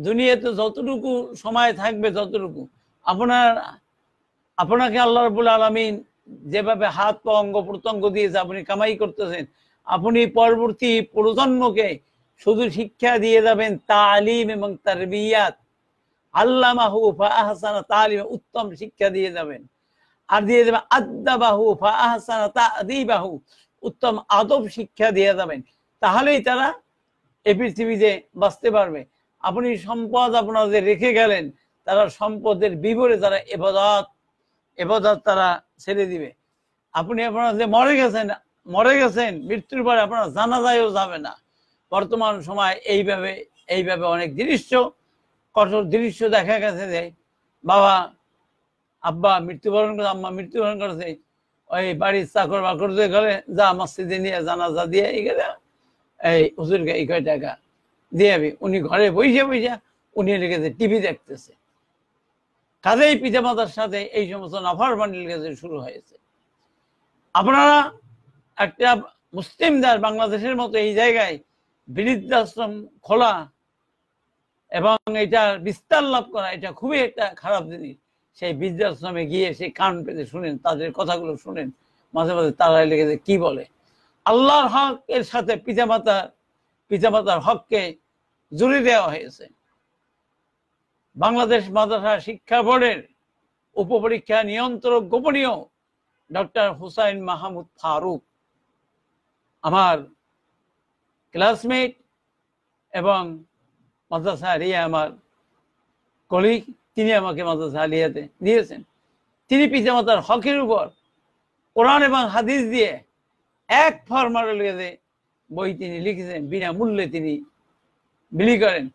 S1: দুনিয়াতে যতটুকু সময় থাকবে যতটুকু আপনার আপনাকে আল্লাহ রবুল আলমিন যেভাবে হাত পা অঙ্গ প্রত্যঙ্গ দিয়েছে আপনি কামাই করতেছেন আপনি পরবর্তী প্রজন্মকে শুধু শিক্ষা দিয়ে যাবেন তালিম এবং তার বিয়াত ফা আহসানা তালিম উত্তম শিক্ষা দিয়ে যাবেন আর দিয়ে দেবেন আদাবাহু ফা আহসানা উত্তম আদব শিক্ষা দিয়ে যাবেন তাহলেই তারা এই পৃথিবীতে বাঁচতে পারবে আপনি সম্পদ আপনাদের রেখে গেলেন তারা সম্পদের বিবরে তারা এবাদত এবাদত তারা ছেড়ে দিবে আপনি আপনারা যে মরে গেছেন মরে গেছেন মৃত্যুর পরে আপনারা যায়ও যাবে না বর্তমান সময় এইভাবে এইভাবে অনেক দৃশ্য কঠোর দৃশ্য দেখা গেছে যে বাবা আব্বা মৃত্যুবরণ করে আম্মা মৃত্যুবরণ করেছে ওই বাড়ির চাকর বাকর দিয়ে ঘরে যা মসজিদে নিয়ে যা দিয়ে এই গেলে এই হুজুরকে এই কয় টাকা দিয়ে উনি ঘরে বইসে বইসে উনি গেছে টিভি দেখতেছে কাজেই পিতামাতার সাথে এই সমস্ত নফার বান্ডিল কাছে শুরু হয়েছে আপনারা একটা মুসলিমদার বাংলাদেশের মতো এই জায়গায় বৃদ্ধাশ্রম খোলা এবং এটা বিস্তার লাভ করা এটা খুবই একটা খারাপ জিনিস সেই বৃদ্ধাশ্রমে গিয়ে সেই কান পেতে শুনেন তাদের কথাগুলো শুনেন মাঝে মাঝে তারা লেগেছে কি বলে আল্লাহর হক এর সাথে পিতামাতা পিতামাতার হককে জুড়ে দেওয়া হয়েছে বাংলাদেশ মাদ্রাসা শিক্ষা বোর্ডের উপপরীক্ষা নিয়ন্ত্রক গোপনীয় ডক্টর হুসাইন মাহমুদ ফারুক আমার ক্লাসমেট এবং মাদ্রাসা আলিয়া আমার কলিগ তিনি আমাকে মাদ্রাসা আলিয়াতে দিয়েছেন তিনি পিতামাতার হকের উপর কোরআন এবং হাদিস দিয়ে এক ফরমারের লেগে বই তিনি লিখেছেন বিনামূল্যে তিনি বিলি করেন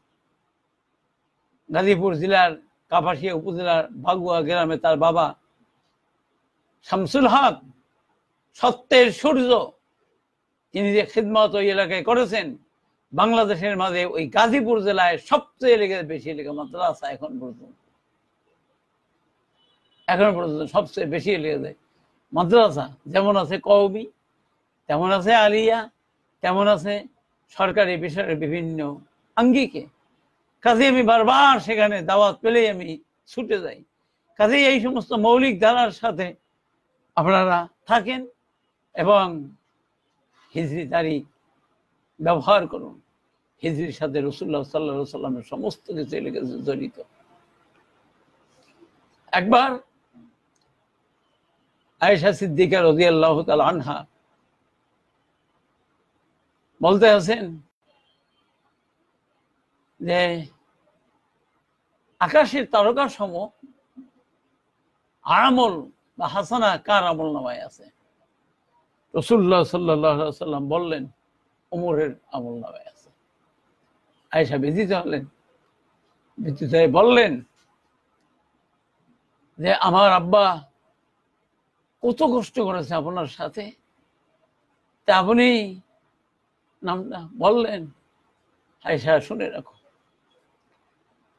S1: গাজীপুর জেলার কাপাসিয়া উপজেলার বাগুয়া গ্রামে তার বাবা শামসুল হক সত্যের সূর্য তিনি যে খিদমত ওই এলাকায় করেছেন বাংলাদেশের মাঝে ওই গাজীপুর জেলায় সবচেয়ে এলাকায় বেশি এলাকা মাদ্রাসা এখন পর্যন্ত এখন পর্যন্ত সবচেয়ে বেশি লেগে যায় মাদ্রাসা যেমন আছে কওবি তেমন আছে আলিয়া তেমন আছে সরকারি বিষয়ের বিভিন্ন আঙ্গিকে কাজে আমি বারবার সেখানে দাওয়াত পেলেই আমি ছুটে যাই কাজেই এই সমস্ত মৌলিক ধারার সাথে আপনারা থাকেন এবং হিজড়ি তারি ব্যবহার করুন হিজড়ির সাথে রসুল্লাহ সাল্লা সাল্লামের সমস্ত কিছু গেছে জড়িত একবার আয়েশা সিদ্দিকা রজি আল্লাহ তাল আনহা বলতে আছেন যে আকাশের তারকা সম আমল বা হাসানা কার আমল নামায় আছে রসুল্লাহ সাল্লাম বললেন ওমরের আমল নামে আছে আয়সা ব্যতীত হলেন ব্যতীত বললেন যে আমার আব্বা কত কষ্ট করেছে আপনার সাথে তা আপনি নামটা বললেন আয়সা শুনে রাখো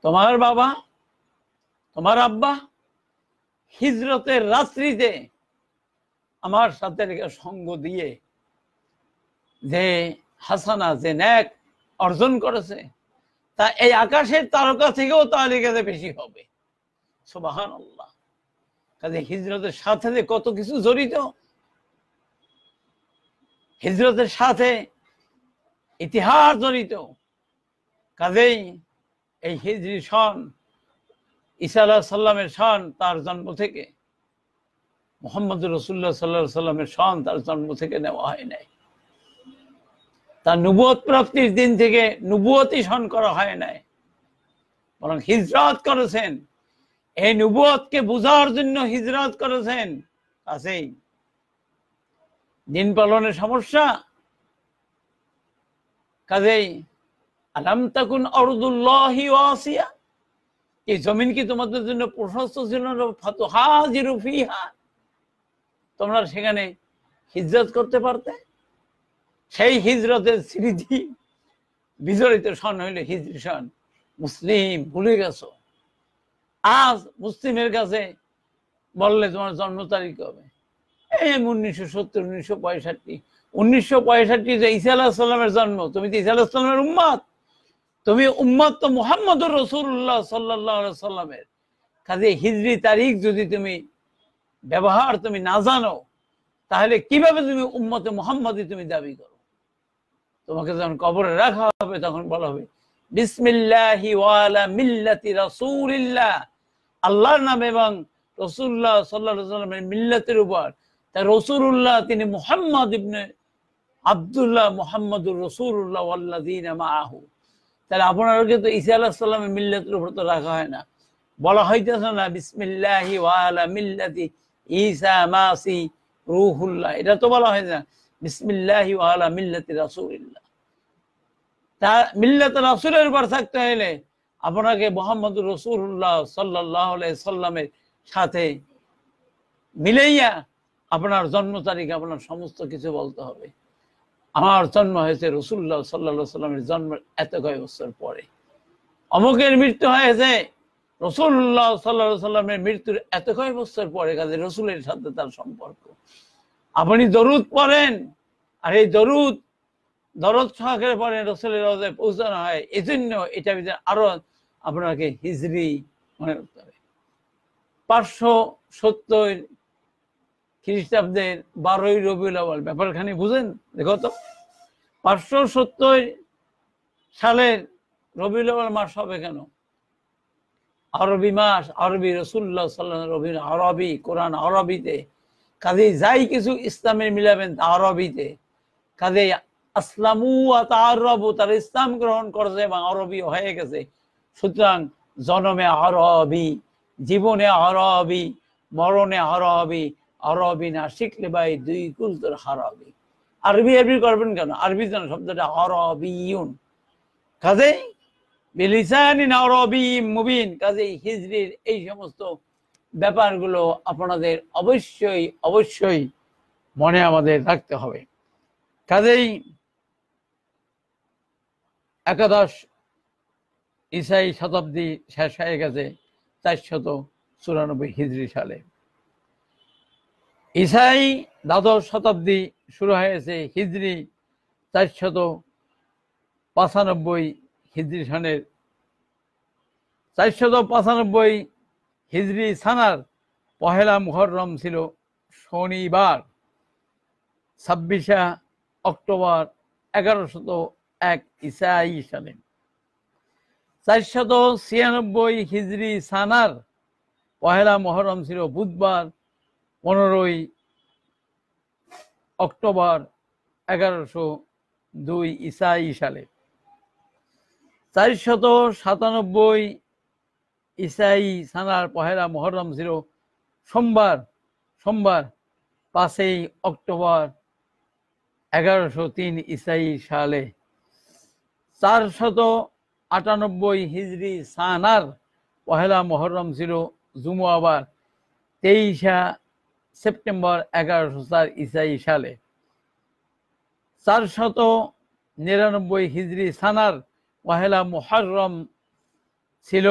S1: তোমার বাবা তোমার আব্বা হিজরতের রাত্রিতে আমার সাথে সঙ্গ দিয়ে যে হাসানা যে ন্যাক অর্জন করেছে তা এই আকাশের তারকা থেকেও তাহলে বেশি হবে সোবাহান আল্লাহ কাজে হিজরতের সাথে যে কত কিছু জড়িত হিজরতের সাথে ইতিহাস জড়িত কাজেই এই হিজরি সন ইসা আল্লাহ সাল্লামের সন তার জন্ম থেকে মোহাম্মদ রসুল্লাহ সাল্লাহ সাল্লামের সন তার জন্ম থেকে নেওয়া হয় নাই তার নুবত প্রাপ্তির দিন থেকে নুবুয়তই সন করা হয় নাই বরং হিজরত করেছেন এই নুবুয়তকে বোঝার জন্য হিজরত করেছেন আছেই দিন পালনের সমস্যা কাজেই আলাম তাকুন অরদুল্লাহি ওয়াসিয়া এই জমিন কি তোমাদের জন্য প্রশস্ত ছিল না ফাতুহা জিরুফিহা তোমরা সেখানে হিজরত করতে পারতে সেই হিজরতের স্মৃতি বিজড়িত সন হইলে হিজরি সন মুসলিম ভুলে গেছ আজ মুসলিমের কাছে বললে তোমার জন্ম তারিখ হবে এই উনিশশো সত্তর উনিশশো পঁয়ষট্টি উনিশশো পঁয়ষট্টি যে ইসা আলাহিসাল্লামের জন্ম তুমি তো ইসা আলাহিসাল্লামের উম্মাদ তুমি উম্মাদ তো মোহাম্মদ রসুল্লাহ সাল্লাহ সাল্লামের কাজে হিজরি তারিখ যদি তুমি ব্যবহার তুমি না জানো তাহলে কিভাবে তুমি উম্মতে মোহাম্মদই তুমি দাবি করো তোমাকে যখন কবরে রাখা হবে তখন বলা হবে বিসমিল্লাহি আল্লাহর নাম এবং রসুল্লাহ সাল্লামের মিল্লাতের উপর তা রসুল্লাহ তিনি মুহাম্মদ ইবনে আবদুল্লাহ মোহাম্মদুর রসুল্লাহ আল্লাহ তাহলে আপনারকে তো ইসা আল্লাহ সাল্লামের মিল্লাতের উপর তো রাখা হয় না বলা হইতেছে না বিসমিল্লাহি মিল্লাতি মাসি রুহুল্লাহ এটা তো বলা হয় না বিসমিল্লাহি ওয়ালা মিল্লাতি রাসূলিল্লাহ তা মিল্লাত রাসূলের উপর থাকতে হলে আপনাকে মোহাম্মদ রসুল্লাহ সাল্লামের সাথে মিলেইয়া আপনার জন্ম তারিখ আপনার সমস্ত কিছু বলতে হবে আমার জন্ম হয়েছে রসুল্লাহ সাল্লা সাল্লামের জন্মের এত কয় বছর পরে অমুকের মৃত্যু হয়েছে রসুল্লাহ সাল্লা সাল্লামের মৃত্যুর এত কয়েক বছর পরে কাজে রসুলের সাথে তার সম্পর্ক আপনি দরুদ পড়েন আর এই দরুদ দরদ সহকারে পড়েন রসুলের রজায় পৌঁছানো হয় এই জন্য এটা আরো আপনাকে হিজড়ি মনে রাখতে হবে পাঁচশো সত্তর খ্রিস্টাব্দের বারোই রবিউল আওয়াল ব্যাপারখানি বুঝেন দেখো তো পাঁচশো সত্তর সালের রবিউল আওয়াল মাস হবে কেন আরবি মাস আরবি রসুল্লাহ সাল্লাহ আরবি কোরআন আরবিতে কাজে যাই কিছু ইসলামের মিলাবেন আরবিতে কাজে আসলামু আরব তার ইসলাম গ্রহণ করছে এবং আরবি হয়ে গেছে সুতরাং জনমে আরবি জীবনে আরবি মরণে আরবি আরবি না শিখলে ভাই দুই কুল তোর হারবি আরবি আরবি করবেন কেন আরবি জন শব্দটা আরবিউন কাজেই কাজেই হিজরির এই সমস্ত ব্যাপারগুলো আপনাদের অবশ্যই অবশ্যই মনে আমাদের রাখতে হবে কাজেই একাদশ ইসাই শতাব্দী শেষ হয়ে গেছে চারশত চুরানব্বই হিজড়ি সালে ইসাই দ্বাদশ শতাব্দী শুরু হয়েছে হিজড়ি চারশত পঁচানব্বই হিজরি সনের চারশত পঁচানব্বই হিজরি সানার পহেলা মুহরম ছিল শনিবার ছাব্বিশে অক্টোবর এগারোশত এক ইসাই সালে চারশত ছিয়ানব্বই হিজরি সানার পহেলা মহরম ছিল বুধবার পনেরোই অক্টোবর এগারোশো দুই ইসাই সালে চারিশত সাতানব্বই ইসাই সানার পহেলা মহরম ছিল সোমবার সোমবার পাঁচই অক্টোবর এগারোশো তিন ইসাই সালে চারশত আটানব্বই হিজড়ি সানার পহেলা মহরম ছিল জুমুয়াবার তেইশা সেপ্টেম্বর এগারোশো চার ইসাই সালে চারশত নিরানব্বই হিজড়ি সানার পহেলা মোহরম ছিল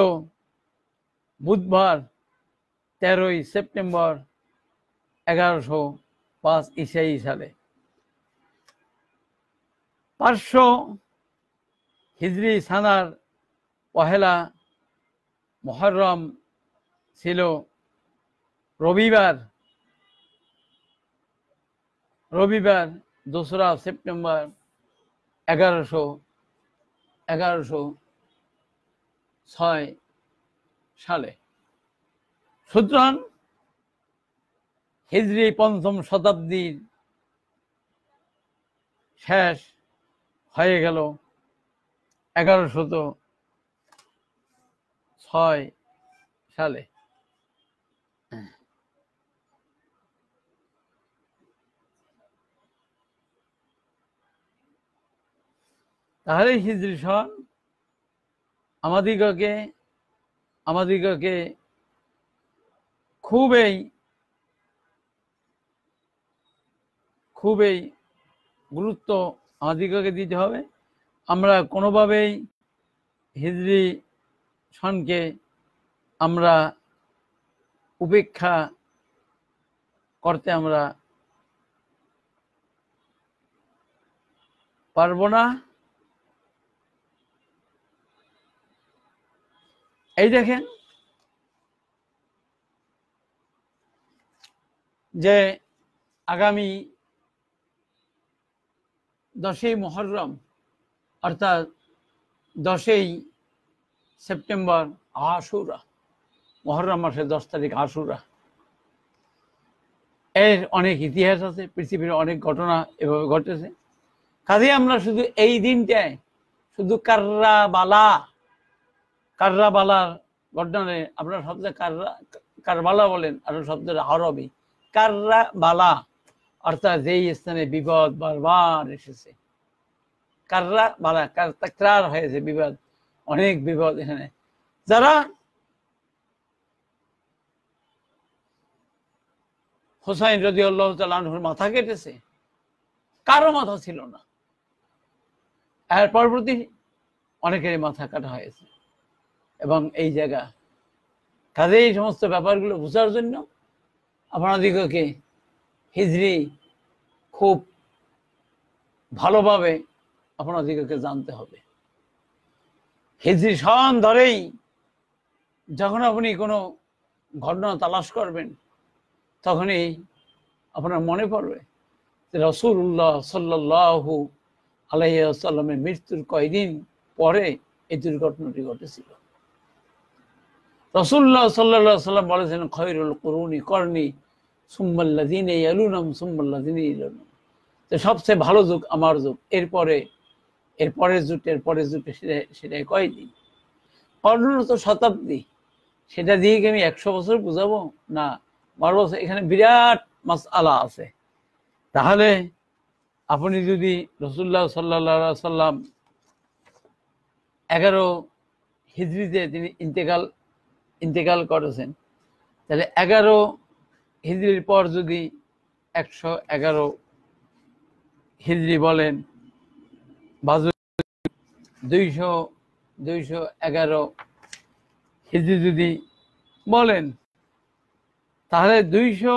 S1: বুধবার তেরোই সেপ্টেম্বর এগারোশো পাঁচ ইসাই সালে পাঁচশো হিজরি সানার পহেলা মহরম ছিল রবিবার রবিবার দোসরা সেপ্টেম্বর এগারোশো এগারোশো ছয় সালে সুতরাং হিজড়ি পঞ্চম শতাব্দীর শেষ হয়ে গেল এগারোশত ছয় সালে তাহলে হিজরি সন আমাদিগকে আমাদিগকে খুবই খুবই গুরুত্ব আমাদিগকে দিতে হবে আমরা কোনোভাবেই হিজরি সনকে আমরা উপেক্ষা করতে আমরা পারবো না এই দেখেন যে আগামী দশই মহরম অর্থাৎ দশই সেপ্টেম্বর আশুরা মহরম মাসের দশ তারিখ আশুরা এর অনেক ইতিহাস আছে পৃথিবীর অনেক ঘটনা এভাবে ঘটেছে কাজে আমরা শুধু এই দিনটায় শুধু বালা কার্রাবালার ঘটনায় আপনার শব্দ কার্রা কারবালা বলেন আর শব্দের আরবি কার্রা বালা অর্থাৎ যেই স্থানে বিপদ বারবার এসেছে কার্রা বালা তাকরার হয়েছে বিপদ অনেক বিপদ এখানে যারা হোসাইন রদি আল্লাহ তালুর মাথা কেটেছে কারো মাথা ছিল না এর পরবর্তী অনেকেরই মাথা কাটা হয়েছে এবং এই জায়গা কাজে এই সমস্ত ব্যাপারগুলো বোঝার জন্য আপনাদিগকে হিজড়ি খুব ভালোভাবে আপনাদিগকে জানতে হবে হিজড়ি সন ধরেই যখন আপনি কোনো ঘটনা তালাশ করবেন তখনই আপনার মনে পড়বে যে রসুল্লাহ সাল্লাহু আলহ্লামের মৃত্যুর কয়দিন পরে এই দুর্ঘটনাটি ঘটেছিল রসুল্লাহ সাল্লা সাল্লাম বলেছেন খয়রুল করুনি করনি সুম্মাল্লাদিন ইয়ালুনাম ইয়ালুনাম তো সবচেয়ে ভালো যুগ আমার যুগ এরপরে এরপরের যুগ এরপরের পরের যুগ সেটা সেটাই কয়দি কর্ণর তো শতাব্দী সেটা দিয়ে কি আমি একশো বছর বুঝাবো না বারো বছর এখানে বিরাট মাস আলা আছে তাহলে আপনি যদি রসুল্লাহ সাল্লা সাল্লাম এগারো হিজড়িতে তিনি ইন্তেকাল ইন্তেকাল করেছেন তাহলে এগারো হিজড়ির পর যদি একশো এগারো হিজড়ি বলেন বাজু দুইশো দুইশো এগারো হিজড়ি যদি বলেন তাহলে দুইশো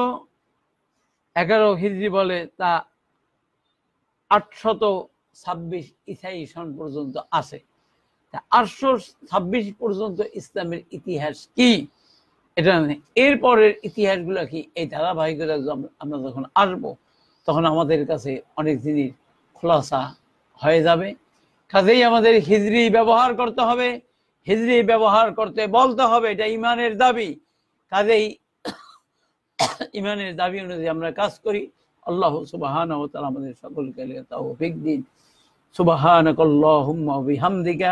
S1: এগারো হিজড়ি বলে তা আটশত ছাব্বিশ ইসাই সন পর্যন্ত আছে আটশো ছাব্বিশ পর্যন্ত ইসলামের ইতিহাস কি এটা এরপরের ইতিহাসগুলো কি এই ধারাবাহিকতা আমরা যখন আসব তখন আমাদের কাছে অনেক জিনিস খোলাসা হয়ে যাবে কাজেই আমাদের হিজড়ি ব্যবহার করতে হবে হিজড়ি ব্যবহার করতে বলতে হবে এটা ইমানের দাবি কাজেই [COUGHS] ইমানের দাবি অনুযায়ী আমরা কাজ করি আল্লাহ সুবাহান ও আমাদের সকলকে তাও দিন সুবাহান কল্লাহ বিহামদিকা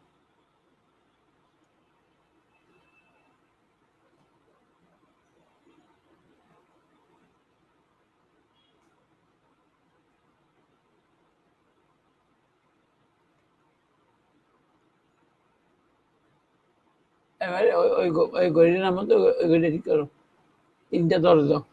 S1: এবারে ওই ওই ঘড়িটার নাম তো ওই ঘড়িটা ঠিক করো তিনটা দরজা